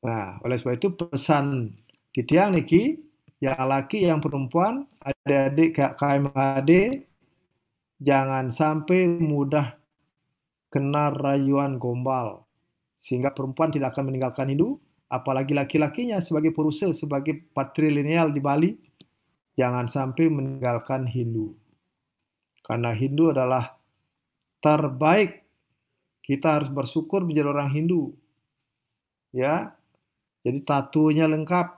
Nah, oleh sebab itu pesan di tiang niki yang laki yang perempuan adik-adik KMHD jangan sampai mudah kena rayuan gombal sehingga perempuan tidak akan meninggalkan Hindu apalagi laki-lakinya sebagai perusel, sebagai patrilineal di Bali jangan sampai meninggalkan Hindu karena Hindu adalah terbaik kita harus bersyukur menjadi orang Hindu ya jadi tatunya lengkap,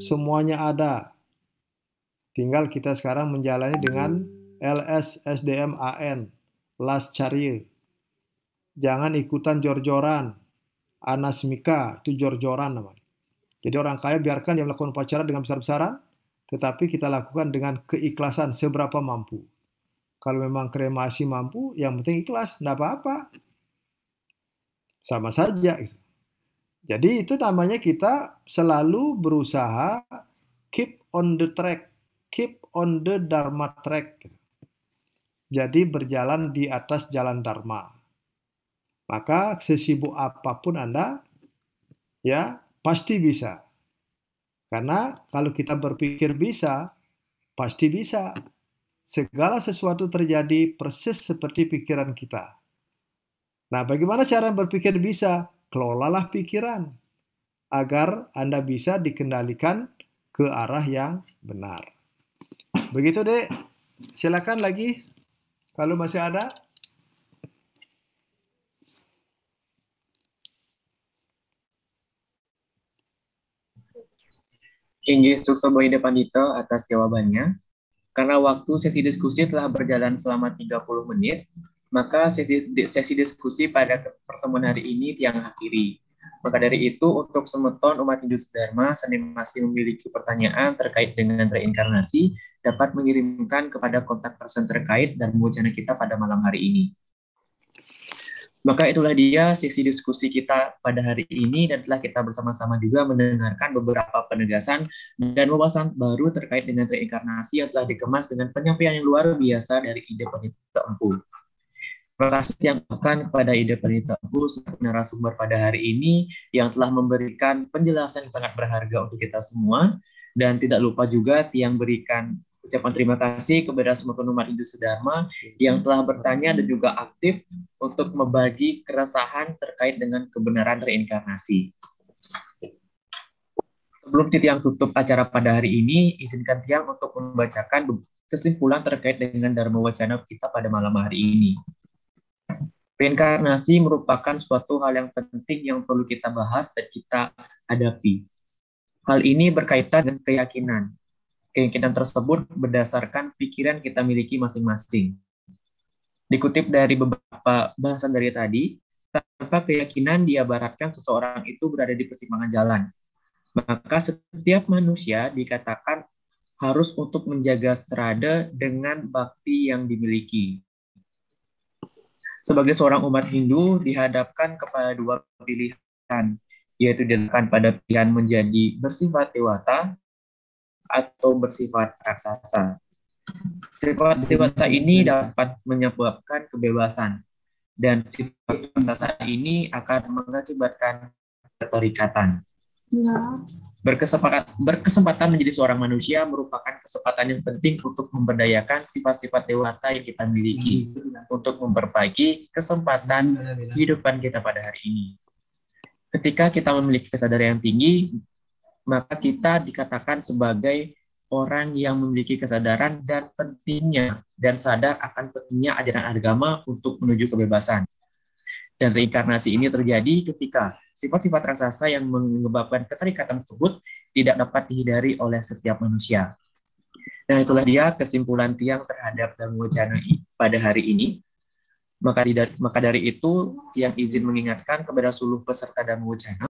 semuanya ada. Tinggal kita sekarang menjalani dengan LS SDM AN, Las Jangan ikutan jor-joran. Anasmika, itu jor-joran namanya. Jadi orang kaya biarkan dia melakukan upacara dengan besar-besaran, tetapi kita lakukan dengan keikhlasan seberapa mampu. Kalau memang kremasi mampu, yang penting ikhlas, tidak apa-apa. Sama saja. Gitu. Jadi itu namanya kita selalu berusaha keep on the track, keep on the dharma track. Jadi berjalan di atas jalan dharma. Maka sesibuk apapun Anda ya pasti bisa. Karena kalau kita berpikir bisa, pasti bisa. Segala sesuatu terjadi persis seperti pikiran kita. Nah, bagaimana cara berpikir bisa? kelolalah pikiran agar Anda bisa dikendalikan ke arah yang benar. Begitu, Dek. Silakan lagi kalau masih ada. Inggris Sukso Boyde Pandito atas jawabannya. Karena waktu sesi diskusi telah berjalan selama 30 menit, maka sesi, sesi diskusi pada pertemuan hari ini yang akhiri. Maka dari itu, untuk semeton umat Hindu Dharma, seni masih memiliki pertanyaan terkait dengan reinkarnasi, dapat mengirimkan kepada kontak person terkait dan wacana kita pada malam hari ini. Maka itulah dia sesi diskusi kita pada hari ini dan telah kita bersama-sama juga mendengarkan beberapa penegasan dan wawasan baru terkait dengan reinkarnasi yang telah dikemas dengan penyampaian yang luar biasa dari ide penyampaian kasih yang akan kepada Ida sebenarnya narasumber pada hari ini yang telah memberikan penjelasan yang sangat berharga untuk kita semua dan tidak lupa juga Tiang berikan ucapan terima kasih kepada semua penumat Industri Sedharma yang telah bertanya dan juga aktif untuk membagi keresahan terkait dengan kebenaran reinkarnasi. Sebelum Tiang tutup acara pada hari ini, izinkan Tiang untuk membacakan kesimpulan terkait dengan Dharma Wacana kita pada malam hari ini. Reinkarnasi merupakan suatu hal yang penting yang perlu kita bahas dan kita hadapi. Hal ini berkaitan dengan keyakinan. Keyakinan tersebut berdasarkan pikiran kita miliki masing-masing. Dikutip dari beberapa bahasan dari tadi, tanpa keyakinan diabaratkan seseorang itu berada di persimpangan jalan. Maka setiap manusia dikatakan harus untuk menjaga strada dengan bakti yang dimiliki. Sebagai seorang umat Hindu dihadapkan kepada dua pilihan, yaitu dihadapkan pada pilihan menjadi bersifat dewata atau bersifat raksasa. Sifat dewata ini dapat menyebabkan kebebasan, dan sifat raksasa ini akan mengakibatkan keterikatan. Ya. Berkesempatan, berkesempatan menjadi seorang manusia merupakan kesempatan yang penting untuk memberdayakan sifat-sifat dewata yang kita miliki, hmm. untuk memperbaiki kesempatan hmm. kehidupan kita pada hari ini. Ketika kita memiliki kesadaran yang tinggi, maka kita dikatakan sebagai orang yang memiliki kesadaran dan pentingnya dan sadar akan pentingnya ajaran agama untuk menuju kebebasan. Dan reinkarnasi ini terjadi ketika sifat-sifat raksasa yang menyebabkan keterikatan tersebut tidak dapat dihindari oleh setiap manusia. Nah, itulah dia kesimpulan tiang terhadap Dhamma Wacana pada hari ini. Maka, maka dari itu, yang izin mengingatkan kepada seluruh peserta dan Wacana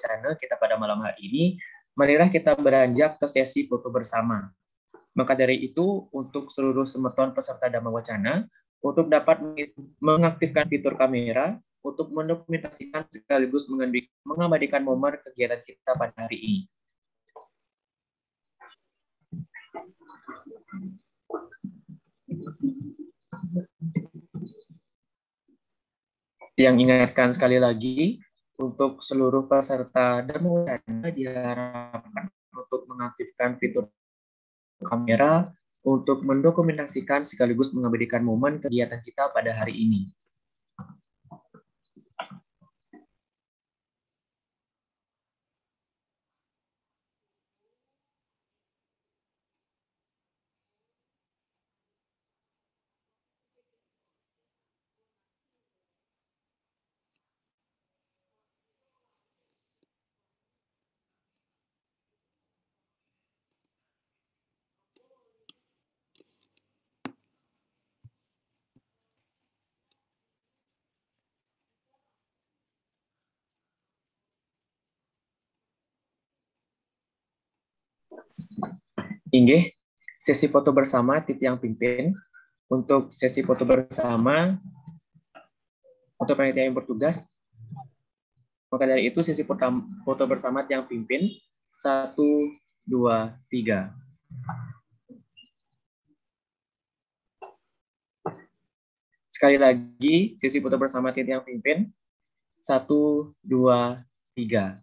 Channel kita pada malam hari ini marilah kita beranjak ke sesi foto bersama. Maka dari itu, untuk seluruh semeton peserta Dhamma Wacana, untuk dapat mengaktifkan fitur kamera, untuk mendokumentasikan sekaligus mengabadikan momen kegiatan kita pada hari ini. Yang ingatkan sekali lagi, untuk seluruh peserta demo saja diharapkan untuk mengaktifkan fitur kamera untuk mendokumentasikan sekaligus mengabadikan momen kegiatan kita pada hari ini. Inge, sesi foto bersama yang pimpin. Untuk sesi foto bersama untuk panitia yang bertugas. Maka dari itu sesi foto bersama yang pimpin satu dua tiga. Sekali lagi sesi foto bersama yang pimpin satu dua tiga.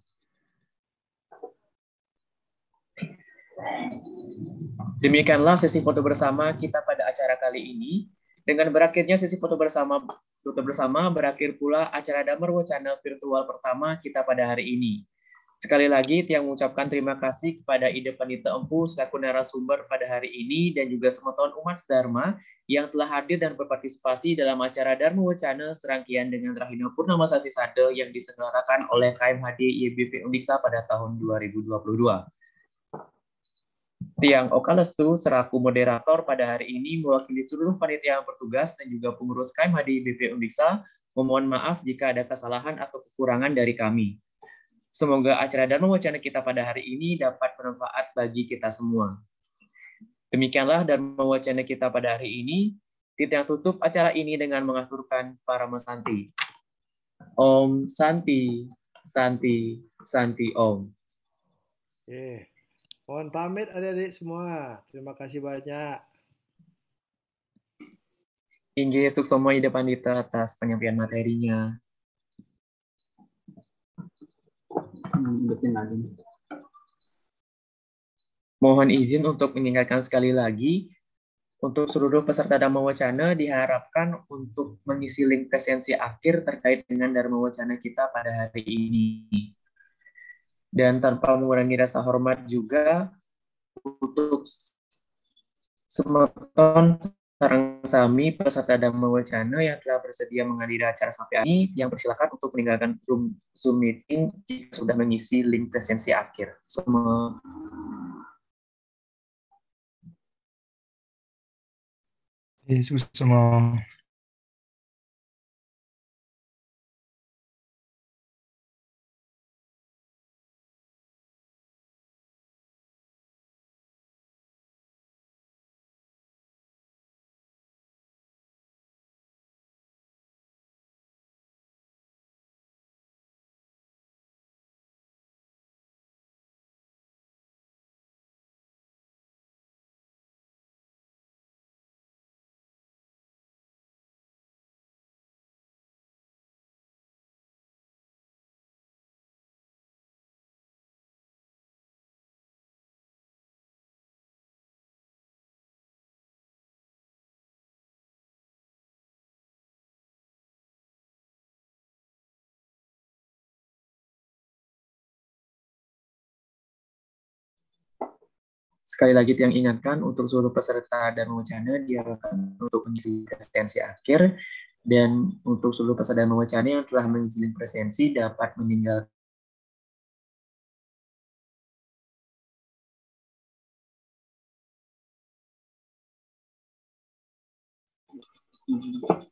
Demikianlah sesi foto bersama kita pada acara kali ini. Dengan berakhirnya sesi foto bersama foto bersama berakhir pula acara Damerwo Channel virtual pertama kita pada hari ini. Sekali lagi, Tiang mengucapkan terima kasih kepada Ide panitia Empu selaku narasumber pada hari ini dan juga semeton umat Dharma yang telah hadir dan berpartisipasi dalam acara Dharma Wacana serangkaian dengan terakhirnya Purnama Sasi Sade yang diselenggarakan oleh KMHD YBP Undiksa pada tahun 2022. Yang Tiang Okalestu seraku moderator pada hari ini mewakili seluruh panitia yang bertugas dan juga pengurus HDI BP Undiksa memohon maaf jika ada kesalahan atau kekurangan dari kami. Semoga acara dan Wacana kita pada hari ini dapat bermanfaat bagi kita semua. Demikianlah dan Wacana kita pada hari ini. yang tutup acara ini dengan mengaturkan para mesanti. Om Santi, Santi, Santi Om. Yeah. Mohon pamit adik-adik semua. Terima kasih banyak. untuk semua Ida Pandita atas penyampaian materinya. Mohon izin untuk mengingatkan sekali lagi, untuk seluruh peserta Dharma Wacana diharapkan untuk mengisi link presensi akhir terkait dengan Dharma Wacana kita pada hari ini dan tanpa mengurangi rasa hormat juga untuk semeton sarang sami peserta dan mewacana yang telah bersedia menghadiri acara sampai ini yang persilakan untuk meninggalkan room Zoom meeting jika sudah mengisi link presensi akhir. Semua Yesus semua. Sekali lagi yang ingatkan untuk seluruh peserta dan wacana diharapkan untuk mengisi presensi akhir dan untuk seluruh peserta dan wacana yang telah mengisi presensi dapat meninggal Thank you.